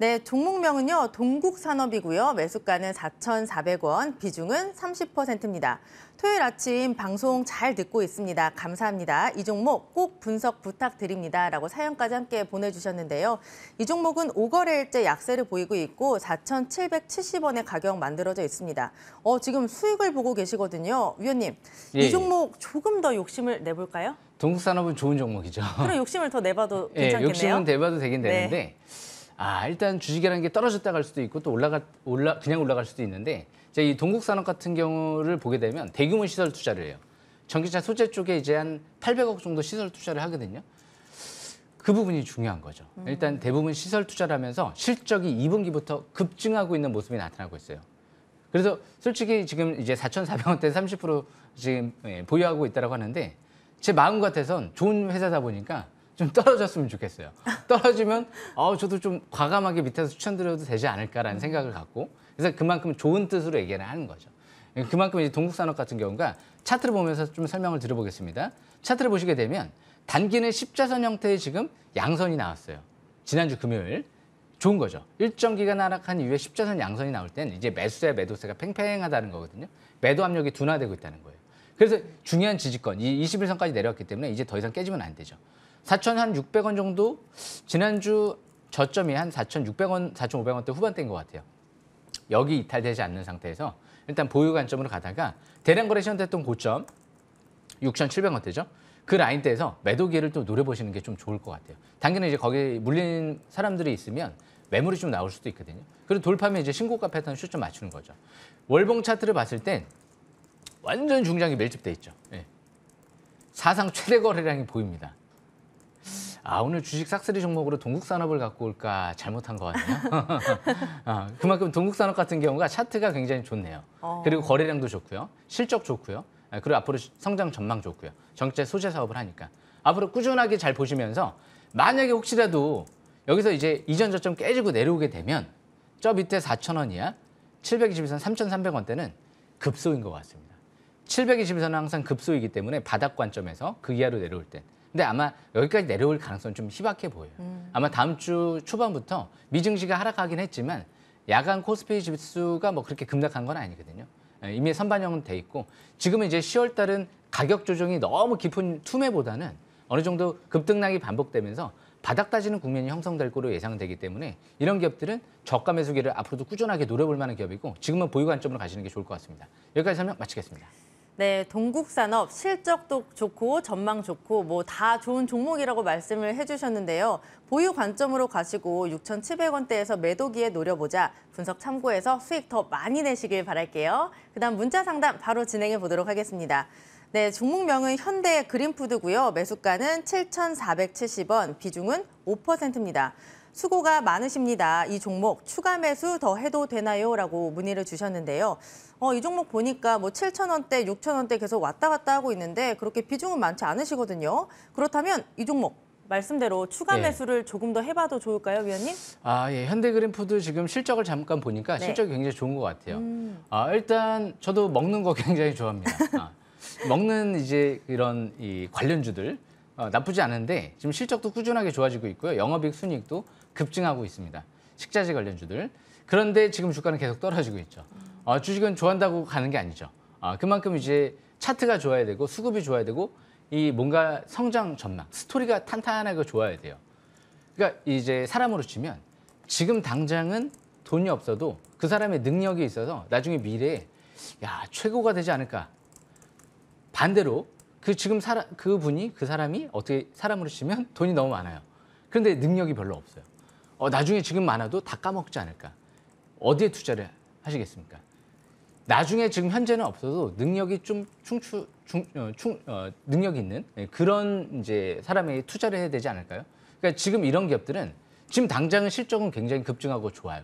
Speaker 1: 네, 종목명은요. 동국산업이고요. 매수가는 4,400원, 비중은 30%입니다. 토요일 아침 방송 잘 듣고 있습니다. 감사합니다. 이 종목 꼭 분석 부탁드립니다. 라고 사연까지 함께 보내주셨는데요. 이 종목은 5거래일째 약세를 보이고 있고 4,770원의 가격 만들어져 있습니다. 어, 지금 수익을 보고 계시거든요. 위원님, 예. 이 예. 종목 조금 더 욕심을 내볼까요?
Speaker 2: 동국산업은 좋은 종목이죠. 그럼
Speaker 1: 욕심을 더 내봐도 예, 괜찮겠네요. 예, 욕심은
Speaker 2: 내봐도 되긴 네. 되는데 네. 아 일단 주식이라는 게 떨어졌다 갈 수도 있고 또 올라가 올라 그냥 올라갈 수도 있는데 이제 이 동국 산업 같은 경우를 보게 되면 대규모 시설 투자를 해요. 전기차 소재 쪽에 이제 한 800억 정도 시설 투자를 하거든요. 그 부분이 중요한 거죠. 음. 일단 대부분 시설 투자를 하면서 실적이 2분기부터 급증하고 있는 모습이 나타나고 있어요. 그래서 솔직히 지금 이제 4,400원대 30% 지금 예, 보유하고 있다라고 하는데 제 마음 같아선 좋은 회사다 보니까 좀 떨어졌으면 좋겠어요. 떨어지면 어, 저도 좀 과감하게 밑에서 추천드려도 되지 않을까라는 음. 생각을 갖고 그래서 그만큼 좋은 뜻으로 얘기를 하는 거죠. 예, 그만큼 이제 동국산업 같은 경우가 차트를 보면서 좀 설명을 드려보겠습니다. 차트를 보시게 되면 단기는 십자선 형태의 지금 양선이 나왔어요. 지난주 금요일 좋은 거죠. 일정 기간 하락한 이후에 십자선 양선이 나올 때는 이제 매수세 매도세가 팽팽하다는 거거든요. 매도 압력이 둔화되고 있다는 거예요. 그래서 중요한 지지권, 이 21선까지 내려왔기 때문에 이제 더 이상 깨지면 안 되죠. 4 6 0 0원 정도 지난주 저점이 한4 6 0 0원4 5 0 0 원대 후반대인 것 같아요. 여기 이탈되지 않는 상태에서 일단 보유 관점으로 가다가 대량 거래 시연됐던 고점 6,700원대죠. 그 라인대에서 매도 기회를 또 노려보시는 게 좀 좋을 것 같아요. 당연히 이제 거기 물린 사람들이 있으면 매물이 좀 나올 수도 있거든요. 그리고 돌파면 이제 신고가 패턴 슛좀 맞추는 거죠. 월봉 차트를 봤을 땐 완전 중장이 밀집돼 있죠. 예. 사상 최대 거래량이 보입니다. 아 오늘 주식 싹쓸이 종목으로 동국산업을 갖고 올까 잘못한 것 같네요. 아, 그만큼 동국산업 같은 경우가 차트가 굉장히 좋네요. 어. 그리고 거래량도 좋고요. 실적 좋고요. 아, 그리고 앞으로 성장 전망 좋고요. 정제 소재 사업을 하니까. 앞으로 꾸준하게 잘 보시면서 만약에 혹시라도 여기서 이제 이전 저점 깨지고 내려오게 되면 저 밑에 4,000원 이야 722선 3,300원대는 급소인 것 같습니다. 722선은 항상 급소이기 때문에 바닥 관점에서 그 이하로 내려올 때 근데 아마 여기까지 내려올 가능성은 좀 희박해 보여요. 음. 아마 다음 주 초반부터 미증시가 하락하긴 했지만 야간 코스피 지수가 뭐 그렇게 급락한 건 아니거든요. 예, 이미 선반영은 돼 있고 지금은 이제 10월 달은 가격 조정이 너무 깊은 투매보다는 어느 정도 급등락이 반복되면서 바닥 따지는 국면이 형성될 것으로 예상되기 때문에 이런 기업들은 저가 매수기를 앞으로도 꾸준하게 노려볼 만한 기업이고 지금은 보유 관점으로 가시는 게 좋을 것 같습니다. 여기까지 설명 마치겠습니다.
Speaker 1: 네, 동국산업 실적도 좋고 전망 좋고 뭐 다 좋은 종목이라고 말씀을 해주셨는데요. 보유 관점으로 가시고 6,700원대에서 매도기에 노려보자. 분석 참고해서 수익 더 많이 내시길 바랄게요. 그다음 문자 상담 바로 진행해 보도록 하겠습니다. 네, 종목명은 현대 그린푸드고요. 매수가는 7,470원, 비중은 5%입니다. 수고가 많으십니다. 이 종목 추가 매수 더 해도 되나요? 라고 문의를 주셨는데요. 어, 이 종목 보니까 뭐 7,000원대, 6,000원대 계속 왔다 갔다 하고 있는데 그렇게 비중은 많지 않으시거든요. 그렇다면 이 종목 말씀대로 추가 예. 매수를 예. 조금 더 해봐도 좋을까요, 위원님?
Speaker 2: 아, 예. 현대그램푸드 지금 실적을 잠깐 보니까 네. 실적이 굉장히 좋은 것 같아요. 음. 아, 일단 저도 먹는 거 굉장히 좋아합니다. 아, 먹는 이제 이런 이 관련주들 어, 나쁘지 않은데 지금 실적도 꾸준하게 좋아지고 있고요. 영업익 순이익도 급증하고 있습니다. 식자재 관련주들. 그런데 지금 주가는 계속 떨어지고 있죠. 어, 주식은 좋아한다고 가는 게 아니죠. 어, 그만큼 이제 차트가 좋아야 되고 수급이 좋아야 되고 이 뭔가 성장 전망, 스토리가 탄탄하게 좋아야 돼요. 그러니까 이제 사람으로 치면 지금 당장은 돈이 없어도 그 사람의 능력이 있어서 나중에 미래에 야 최고가 되지 않을까. 반대로 그 지금 사람 그 분이 그 사람이 어떻게 사람으로 치면 돈이 너무 많아요. 그런데 능력이 별로 없어요. 어, 나중에 지금 많아도 다 까먹지 않을까? 어디에 투자를 하시겠습니까? 나중에 지금 현재는 없어도 능력이 좀 충추 충, 어, 충 어, 능력 이 있는 예, 그런 이제 사람에게 투자를 해야 되지 않을까요? 그러니까 지금 이런 기업들은 지금 당장은 실적은 굉장히 급증하고 좋아요.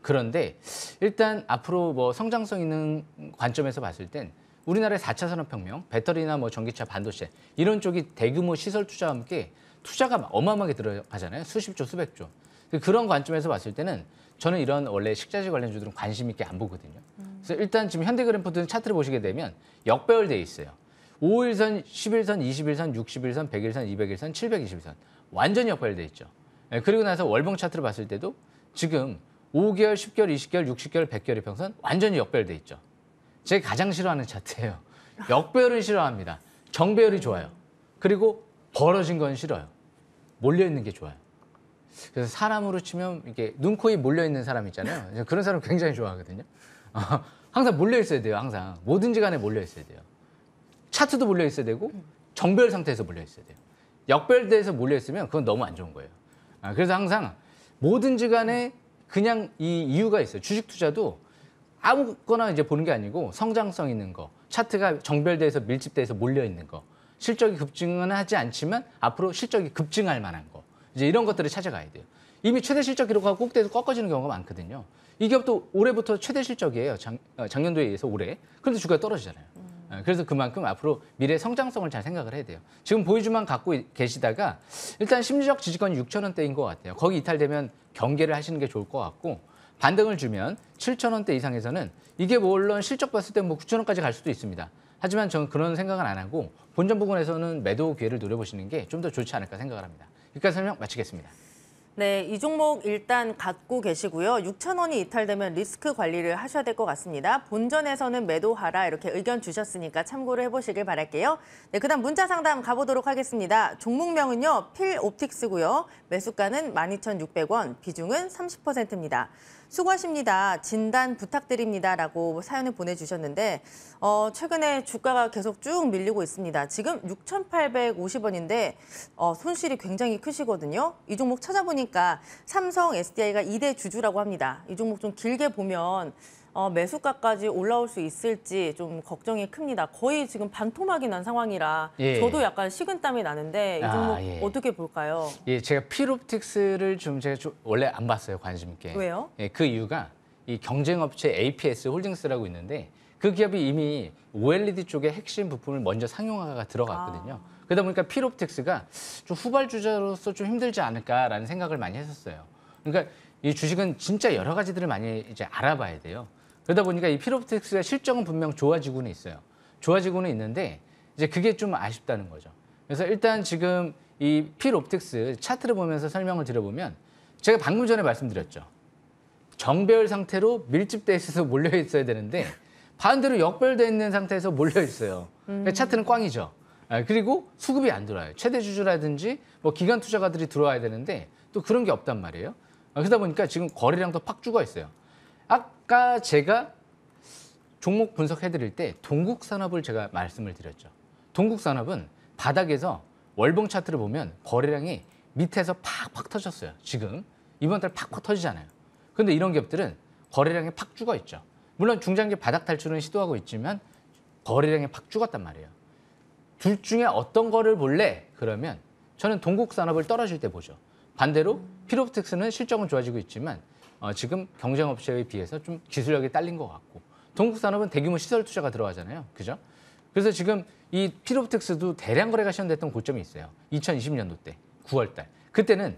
Speaker 2: 그런데 일단 앞으로 뭐 성장성 있는 관점에서 봤을 땐 우리나라의 4차 산업혁명, 배터리나 뭐 전기차, 반도체 이런 쪽이 대규모 시설 투자와 함께 투자가 어마어마하게 들어가잖아요. 수십조, 수백조. 그 그런 관점에서 봤을 때는 저는 이런 원래 식자재 관련주들은 관심 있게 안 보거든요. 그래서 일단 지금 현대그램포트 차트를 보시게 되면 역배열돼 있어요. 5일선, 11선, 2 0일선6 0일선1 0 0일선2 0 0일선7 2 0일선 완전히 역배열돼 있죠. 예, 그리고 나서 월봉 차트를 봤을 때도 지금 5개월, 10개월, 20개월, 60개월, 100개월의 평선 완전히 역배열돼 있죠. 제가 가장 싫어하는 차트예요. 역배열은 싫어합니다. 정배열이 좋아요. 그리고 벌어진 건 싫어요. 몰려있는 게 좋아요. 그래서 사람으로 치면 이게 눈, 코, 입 몰려있는 사람 있잖아요. 그런 사람 굉장히 좋아하거든요. 아, 항상 몰려있어야 돼요, 항상. 뭐든지 간에 몰려있어야 돼요. 차트도 몰려있어야 되고, 정별 상태에서 몰려있어야 돼요. 역별대에서 몰려있으면 그건 너무 안 좋은 거예요. 아, 그래서 항상 뭐든지 간에 그냥 이 이유가 있어요. 주식 투자도 아무거나 이제 보는 게 아니고 성장성 있는 거, 차트가 정별대에서 밀집돼서 몰려 있는 거, 실적이 급증은 하지 않지만 앞으로 실적이 급증할 만한 거. 이제 이런 것들을 찾아가야 돼요. 이미 최대 실적 기록하고 꼭대에서 꺾어지는 경우가 많거든요. 이 기업도 올해부터 최대 실적이에요. 어, 작, 년도에 의해서 올해. 그런데 주가가 떨어지잖아요. 예, 그래서 그만큼 앞으로 미래 성장성을 잘 생각을 해야 돼요. 지금 보이주만 갖고 계시다가 일단 심리적 지지권이 6천 원대인 것 같아요. 거기 이탈되면 경계를 하시는 게 좋을 것 같고 반등을 주면 7천 원대 이상에서는 이게 뭐 물론 실적 봤을 때뭐 9천 원까지 갈 수도 있습니다. 하지만 저는 그런 생각은 안 하고 본전 부분에서는 매도 기회를 노려보시는 게 좀 더 좋지 않을까 생각을 합니다. 이까 설명 마치겠습니다.
Speaker 1: 네, 이 종목 일단 갖고 계시고요. 6천 원이 이탈되면 리스크 관리를 하셔야 될 것 같습니다. 본전에서는 매도하라 이렇게 의견 주셨으니까 참고를 해보시길 바랄게요. 네, 그다음 문자 상담 가보도록 하겠습니다. 종목명은요, 필옵틱스고요. 매수가는 12,600원, 비중은 30%입니다. 수고하십니다. 진단 부탁드립니다라고 사연을 보내주셨는데 어, 최근에 주가가 계속 쭉 밀리고 있습니다. 지금 6,850원인데 어, 손실이 굉장히 크시거든요. 이 종목 찾아보니까 삼성 SDI가 2대 주주라고 합니다. 이 종목 좀 길게 보면 어, 매수가까지 올라올 수 있을지 좀 걱정이 큽니다. 거의 지금 반토막이 난 상황이라 예. 저도 약간 식은땀이 나는데 이 아, 종목 아, 예. 어떻게 볼까요?
Speaker 2: 예, 제가 피롭틱스를 좀 제가 좀 원래 안 봤어요 관심 있게. 왜요? 예, 그 이유가 이 경쟁업체 APS 홀딩스라고 있는데 그 기업이 이미 OLED 쪽에 핵심 부품을 먼저 상용화가 들어갔거든요. 아. 그러다 보니까 피롭틱스가 좀 후발주자로서 좀 힘들지 않을까라는 생각을 많이 했었어요. 그러니까 이 주식은 진짜 여러 가지들을 많이 이제 알아봐야 돼요. 그러다 보니까 이 피로프텍스가 실적은 분명 좋아지고는 있어요. 좋아지고는 있는데 이제 그게 좀 아쉽다는 거죠. 그래서 일단 지금 이피로옵틱스 차트를 보면서 설명을 드려보면 제가 방금 전에 말씀드렸죠. 정배열 상태로 밀집돼 있어서 몰려 있어야 되는데 반대로 역별돼 있는 상태에서 몰려 있어요. 음. 차트는 꽝이죠. 아, 그리고 수급이 안 들어와요. 최대 주주라든지 뭐 기관 투자가들이 들어와야 되는데 또 그런 게 없단 말이에요. 아, 그러다 보니까 지금 거래량도 팍 죽어 있어요. 아, 아까 제가 종목 분석해 드릴 때 동국산업을 제가 말씀을 드렸죠. 동국산업은 바닥에서 월봉 차트를 보면 거래량이 밑에서 팍팍 터졌어요. 지금 이번 달 팍팍 터지잖아요. 근데 이런 기업들은 거래량이 팍 죽어 있죠. 물론 중장기 바닥 탈출은 시도하고 있지만 거래량이 팍 죽었단 말이에요. 둘 중에 어떤 거를 볼래? 그러면 저는 동국산업을 떨어질 때 보죠. 반대로 피로프텍스는 실적은 좋아지고 있지만 어, 지금 경쟁업체에 비해서 좀 기술력이 딸린 것 같고 동국산업은 대규모 시설 투자가 들어가잖아요. 그죠? 그래서 지금 이 피로브텍스도 대량 거래가 시연됐던 고점이 있어요. 2020년도 때 9월 달. 그때는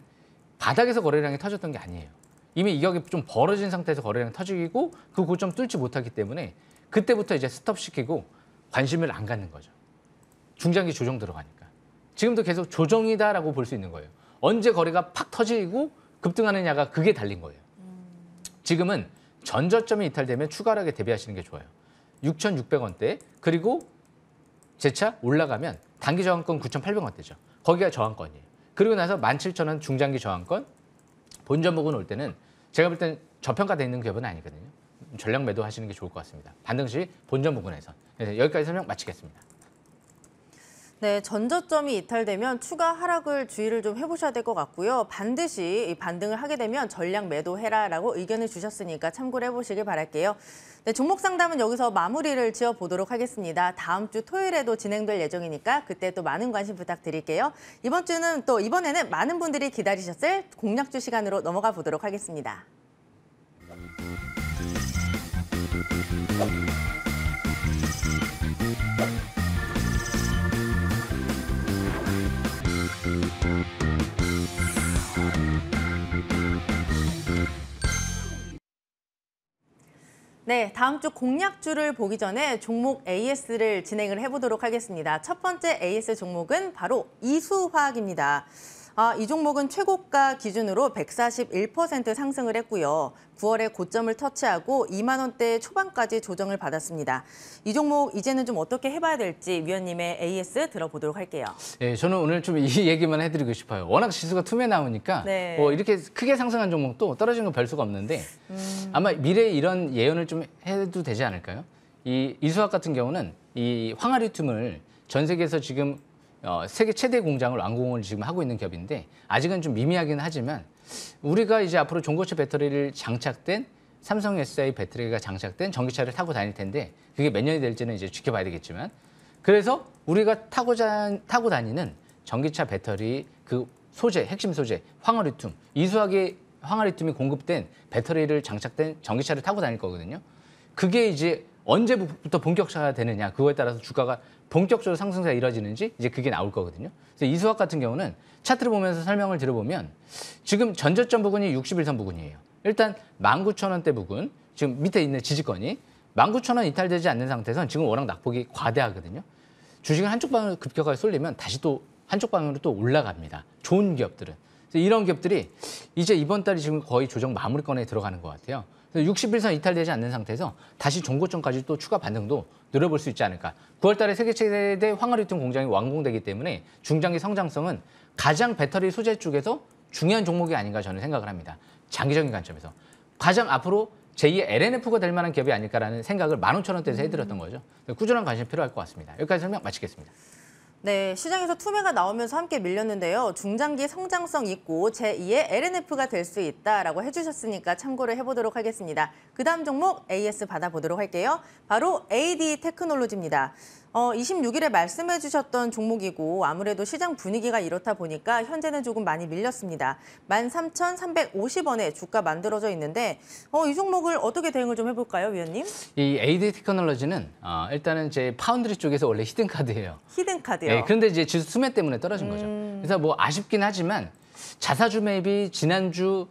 Speaker 2: 바닥에서 거래량이 터졌던 게 아니에요. 이미 이격이 좀 벌어진 상태에서 거래량이 터지고 그 고점 뚫지 못하기 때문에 그때부터 이제 스톱시키고 관심을 안 갖는 거죠. 중장기 조정 들어가니까. 지금도 계속 조정이다라고 볼 수 있는 거예요. 언제 거래가 팍 터지고 급등하느냐가 그게 달린 거예요. 지금은 전저점이 이탈되면 추가락에 대비하시는 게 좋아요. 6,600원대 그리고 제차 올라가면 단기 저항권 9,800원대죠. 거기가 저항권이에요. 그리고 나서 17,000원 중장기 저항권 본전 목은 올 때는 제가 볼 때는 저평가되어 있는 기업은 아니거든요. 전략 매도 하시는 게 좋을 것 같습니다. 반등 시 본전 부분에서. 여기까지 설명 마치겠습니다.
Speaker 1: 네, 전저점이 이탈되면 추가 하락을 주의를 좀 해보셔야 될 것 같고요. 반드시 반등을 하게 되면 전량 매도해라라고 의견을 주셨으니까 참고를 해보시길 바랄게요. 네, 종목 상담은 여기서 마무리를 지어보도록 하겠습니다. 다음 주 토요일에도 진행될 예정이니까 그때 또 많은 관심 부탁드릴게요. 이번 주는 또 이번에는 많은 분들이 기다리셨을 공략주 시간으로 넘어가 보도록 하겠습니다. 네, 다음 주 공략주를 보기 전에 종목 AS를 진행을 해보도록 하겠습니다. 첫 번째 AS 종목은 바로 이수화학입니다. 아, 이 종목은 최고가 기준으로 141% 상승을 했고요. 9월에 고점을 터치하고 2만 원대 초반까지 조정을 받았습니다. 이 종목 이제는 좀 어떻게 해봐야 될지 위원님의 AS 들어보도록 할게요.
Speaker 2: 네, 저는 오늘 좀 이 얘기만 해드리고 싶어요. 워낙 지수가 투매 나오니까 네. 어, 이렇게 크게 상승한 종목도 떨어진 건별 수가 없는데 음... 아마 미래에 이런 예언을 좀 해도 되지 않을까요? 이 이수학 같은 경우는 이 황아리 틈을 전 세계에서 지금 어, 세계 최대 공장을 완공을 지금 하고 있는 기업인데 아직은 좀 미미하긴 하지만 우리가 이제 앞으로 중고차 배터리를 장착된 삼성 SI 배터리가 장착된 전기차를 타고 다닐 텐데 그게 몇 년이 될지는 이제 지켜봐야 되겠지만 그래서 우리가 타고, 자, 타고 다니는 전기차 배터리 그 소재, 핵심 소재, 황화리튬, 이수하게 황화리튬이 공급된 배터리를 장착된 전기차를 타고 다닐 거거든요. 그게 이제 언제부터 본격화가 되느냐 그거에 따라서 주가가 본격적으로 상승세가 이뤄지는지 이제 그게 나올 거거든요. 그래서 이 수학 같은 경우는 차트를 보면서 설명을 들어보면 지금 전저점 부근이 61선 부근이에요. 일단 19,000원대 부근 지금 밑에 있는 지지권이 19,000원 이탈되지 않는 상태에선 지금 워낙 낙폭이 과대하거든요. 주식은 한쪽 방향으로 급격하게 쏠리면 다시 또 한쪽 방향으로 또 올라갑니다. 좋은 기업들은. 이런 기업들이 이제 이번 달이 지금 거의 조정 마무리권에 들어가는 것 같아요. 60일 선 이탈되지 않는 상태에서 다시 종고점까지 또 추가 반등도 늘어볼수 있지 않을까. 9월 달에 세계 최대 황화리튬 공장이 완공되기 때문에 중장기 성장성은 가장 배터리 소재 쪽에서 중요한 종목이 아닌가 저는 생각을 합니다. 장기적인 관점에서. 가장 앞으로 제2의 LNF가 될 만한 기업이 아닐까라는 생각을 만 오천 원대에서 해드렸던 음. 거죠. 꾸준한 관심 이 필요할 것 같습니다. 여기까지 설명 마치겠습니다.
Speaker 1: 네, 시장에서 투매가 나오면서 함께 밀렸는데요. 중장기 성장성 있고 제2의 LNF가 될 수 있다라고 해주셨으니까 참고를 해보도록 하겠습니다. 그 다음 종목 AS 받아보도록 할게요. 바로 AD 테크놀로지입니다. 어, 26일에 말씀해 주셨던 종목이고 아무래도 시장 분위기가 이렇다 보니까 현재는 조금 많이 밀렸습니다. 13,350원에 주가 만들어져 있는데 어, 이 종목을 어떻게 대응을 좀 해볼까요, 위원님?
Speaker 2: 이 AD 테크놀로지는 어, 일단은 제 파운드리 쪽에서 원래 히든카드예요.
Speaker 1: 히든카드요? 네, 그런데
Speaker 2: 이제 지수 수매 때문에 떨어진 거죠. 음. 그래서 뭐 아쉽긴 하지만 자사주 매입이 지난주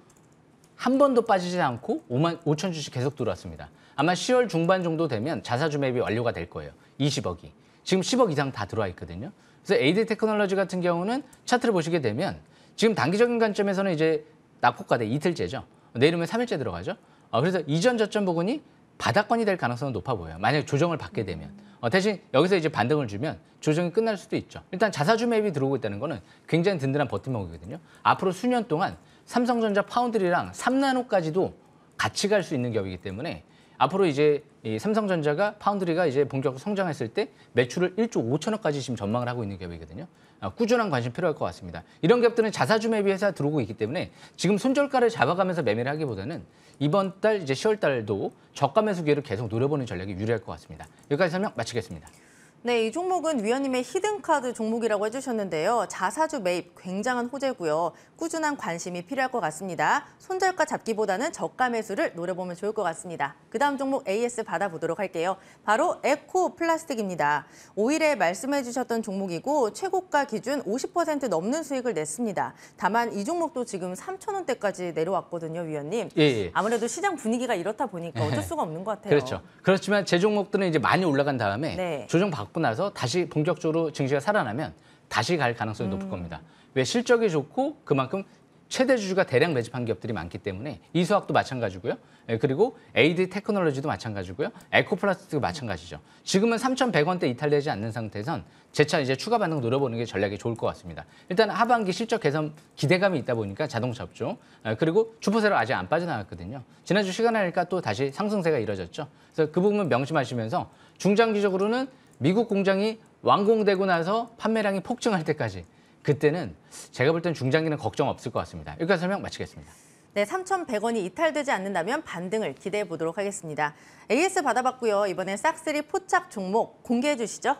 Speaker 2: 한 번도 빠지지 않고 5만 5천 주씩 계속 들어왔습니다. 아마 10월 중반 정도 되면 자사주 매입이 완료가 될 거예요. 20억이. 지금 10억 이상 다 들어와 있거든요. 그래서 AD 테크놀로지 같은 경우는 차트를 보시게 되면 지금 단기적인 관점에서는 이제 낙폭가대 이틀째죠. 내일이면 3일째 들어가죠. 어, 그래서 이전 저점 부근이 바닥권이 될 가능성은 높아 보여요. 만약 조정을 받게 되면. 어, 대신 여기서 이제 반등을 주면 조정이 끝날 수도 있죠. 일단 자사주 매입이 들어오고 있다는 거는 굉장히 든든한 버팀목이거든요. 앞으로 수년 동안 삼성전자 파운드리랑 3나노까지도 같이 갈 수 있는 기업이기 때문에 앞으로 이제 이 삼성전자가 파운드리가 이제 본격 성장했을 때 매출을 1조 5천억까지 지금 전망을 하고 있는 기업이거든요. 아, 꾸준한 관심 필요할 것 같습니다. 이런 기업들은 자사주 매비 회사 들어오고 있기 때문에 지금 손절가를 잡아가면서 매매를 하기보다는 이번 달 이제 10월 달도 저가 매수 기회를 계속 노려보는 전략이 유리할 것 같습니다. 여기까지 설명 마치겠습니다.
Speaker 1: 네, 이 종목은 위원님의 히든카드 종목이라고 해주셨는데요. 자사주 매입 굉장한 호재고요. 꾸준한 관심이 필요할 것 같습니다. 손절과 잡기보다는 저가 매수를 노려보면 좋을 것 같습니다. 그 다음 종목 AS 받아보도록 할게요. 바로 에코 플라스틱입니다. 5일에 말씀해 주셨던 종목이고 최고가 기준 50% 넘는 수익을 냈습니다. 다만 이 종목도 지금 3천원대까지 내려왔거든요, 위원님. 예, 예. 아무래도 시장 분위기가 이렇다 보니까 어쩔 예. 수가 없는 것 같아요. 그렇죠.
Speaker 2: 그렇지만 제 종목들은 이제 많이 올라간 다음에 네. 조정 받고 받고 나서 다시 본격적으로 증시가 살아나면 다시 갈 가능성이 높을 음. 겁니다. 왜 실적이 좋고 그만큼 최대 주주가 대량 매집한 기업들이 많기 때문에 이수학도 마찬가지고요. 예, 그리고 AD 테크놀로지도 마찬가지고요. 에코플라스틱도 마찬가지죠. 지금은 3,100원대 이탈되지 않는 상태에선 재차 이제 추가 반등 노려보는 게 전략이 좋을 것 같습니다. 일단 하반기 실적 개선 기대감이 있다 보니까 자동차 업종 예, 그리고 주포세로 아직 안 빠져나갔거든요. 지난주 시간 에 하니까 또 다시 상승세가 이뤄졌죠. 그래서 그 부분 은 명심하시면서 중장기적으로는 미국 공장이 완공되고 나서 판매량이 폭증할 때까지 그때는 제가 볼 때는 중장기는 걱정 없을 것 같습니다. 여기까지 설명 마치겠습니다.
Speaker 1: 네, 3,100원이 이탈되지 않는다면 반등을 기대해 보도록 하겠습니다. AS 받아봤고요. 이번엔 싹쓸이 포착 종목 공개해 주시죠.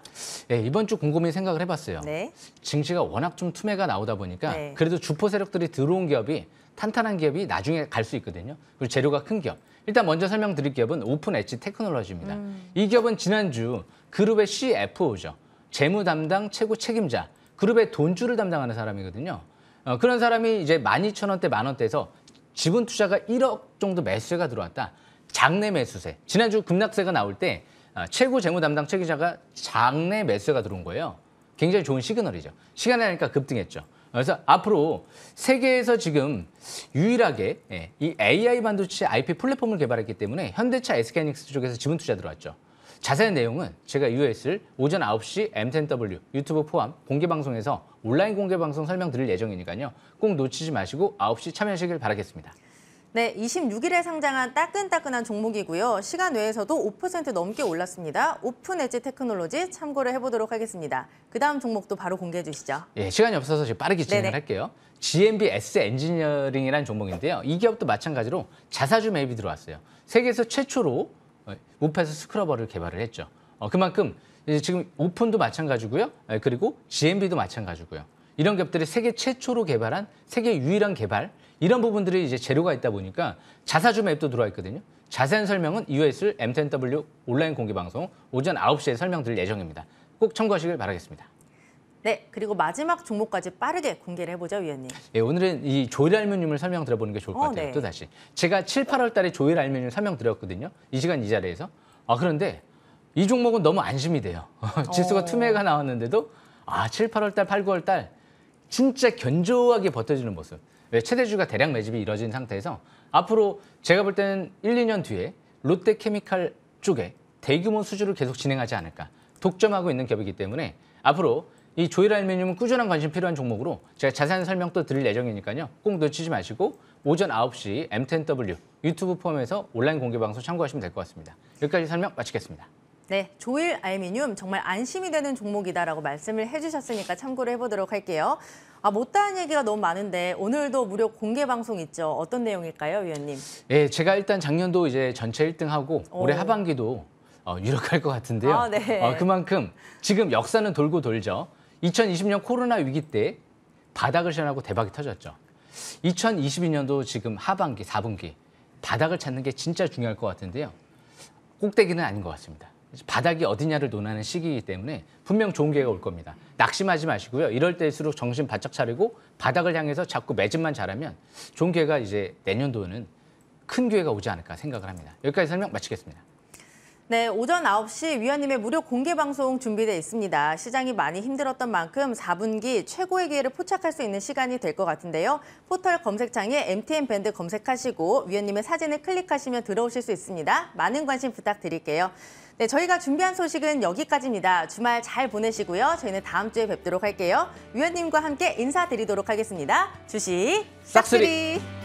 Speaker 2: 네, 이번 주 곰곰이 생각을 해봤어요. 네. 증시가 워낙 좀 투매가 나오다 보니까 네. 그래도 주포 세력들이 들어온 기업이 탄탄한 기업이 나중에 갈 수 있거든요. 그리고 재료가 큰 기업. 일단 먼저 설명드릴 기업은 오픈 엣지 테크놀로지입니다. 음. 이 기업은 지난주 그룹의 CFO죠. 재무 담당 최고 책임자. 그룹의 돈줄을 담당하는 사람이거든요. 어, 그런 사람이 이제 12,000원대 만원대에서 지분 투자가 1억 정도 매수세가 들어왔다. 장내 매수세. 지난주 급락세가 나올 때 어, 최고 재무 담당 책임자가 장내 매수세가 들어온 거예요. 굉장히 좋은 시그널이죠. 시간이 나니까 급등했죠. 그래서 앞으로 세계에서 지금 유일하게 예, 이 AI 반도체 IP 플랫폼을 개발했기 때문에 현대차 SK이닉스 쪽에서 지분 투자 들어왔죠. 자세한 내용은 제가 US를 오전 9시 M10W 유튜브 포함 공개 방송에서 온라인 공개 방송 설명드릴 예정이니까요. 꼭 놓치지 마시고 9시 참여하시길 바라겠습니다.
Speaker 1: 네, 26일에 상장한 따끈따끈한 종목이고요. 시간 외에서도 5% 넘게 올랐습니다. 오픈 엣지 테크놀로지 참고를 해보도록 하겠습니다. 그 다음 종목도 바로 공개해 주시죠.
Speaker 2: 예, 시간이 없어서 지금 빠르게 진행을 네네. 할게요. GMBS 엔지니어링이라는 종목인데요. 이 기업도 마찬가지로 자사주 매입이 들어왔어요. 세계에서 최초로 우파에서 스크러버를 개발을 했죠. 어, 그만큼 지금 오픈도 마찬가지고요. 예, 그리고 GMB도 마찬가지고요. 이런 기업들이 세계 최초로 개발한 세계 유일한 개발 이런 부분들이 이제 재료가 있다 보니까 자사주 맵도 들어와 있거든요. 자세한 설명은 이후에 M10W 온라인 공개 방송 오전 9시에 설명드릴 예정입니다. 꼭 참고하시길 바라겠습니다.
Speaker 1: 네, 그리고 마지막 종목까지 빠르게 공개를 해보죠, 위원님.
Speaker 2: 예, 오늘은 이 조일 알미늄을 루 설명 들어보는 게 좋을 것 어, 같아요, 네. 또 다시. 제가 7, 8월 달에 조일 알미늄 루 설명 드렸거든요, 이 시간 이 자리에서. 아, 그런데 이 종목은 너무 안심이 돼요. 지수가 어... 투매가 나왔는데도 아, 7, 8월 달, 8, 9월 달 진짜 견조하게 버텨지는 모습. 왜 최대주가 대량 매집이 이뤄진 상태에서 앞으로 제가 볼 때는 1, 2년 뒤에 롯데케미칼 쪽에 대규모 수주를 계속 진행하지 않을까. 독점하고 있는 기업이기 때문에 앞으로 이조일 알루미늄은 꾸준한 관심 필요한 종목으로 제가 자세한 설명 도 드릴 예정이니까요. 꼭 놓치지 마시고 오전 9시 M10W 유튜브 포함해서 온라인 공개 방송 참고하시면 될 것 같습니다. 여기까지 설명 마치겠습니다.
Speaker 1: 네, 조일 알미늄 정말 안심이 되는 종목이다라고 말씀을 해주셨으니까 참고를 해보도록 할게요. 아, 못다한 얘기가 너무 많은데 오늘도 무료 공개 방송 있죠. 어떤 내용일까요, 위원님?
Speaker 2: 예, 제가 일단 작년도 이제 전체 1등하고 올해 하반기도 어, 유력할 것 같은데요. 아, 네. 어, 그만큼 지금 역사는 돌고 돌죠. 2020년 코로나 위기 때 바닥을 시연하고 대박이 터졌죠. 2022년도 지금 하반기, 4분기 바닥을 찾는 게 진짜 중요할 것 같은데요. 꼭대기는 아닌 것 같습니다. 바닥이 어디냐를 논하는 시기이기 때문에 분명 좋은 기회가 올 겁니다. 낙심하지 마시고요. 이럴 때일수록 정신 바짝 차리고 바닥을 향해서 자꾸 매집만 잘하면 좋은 기회가 이제 내년도는 큰 기회가 오지 않을까 생각을 합니다. 여기까지 설명 마치겠습니다.
Speaker 1: 네, 오전 9시 위원님의 무료 공개 방송 준비되어 있습니다. 시장이 많이 힘들었던 만큼 4분기 최고의 기회를 포착할 수 있는 시간이 될 것 같은데요. 포털 검색창에 MTN 밴드 검색하시고 위원님의 사진을 클릭하시면 들어오실 수 있습니다. 많은 관심 부탁드릴게요. 네, 저희가 준비한 소식은 여기까지입니다. 주말 잘 보내시고요. 저희는 다음 주에 뵙도록 할게요. 위원님과 함께 인사드리도록 하겠습니다. 주식 싹쓸이. 싹쓸이.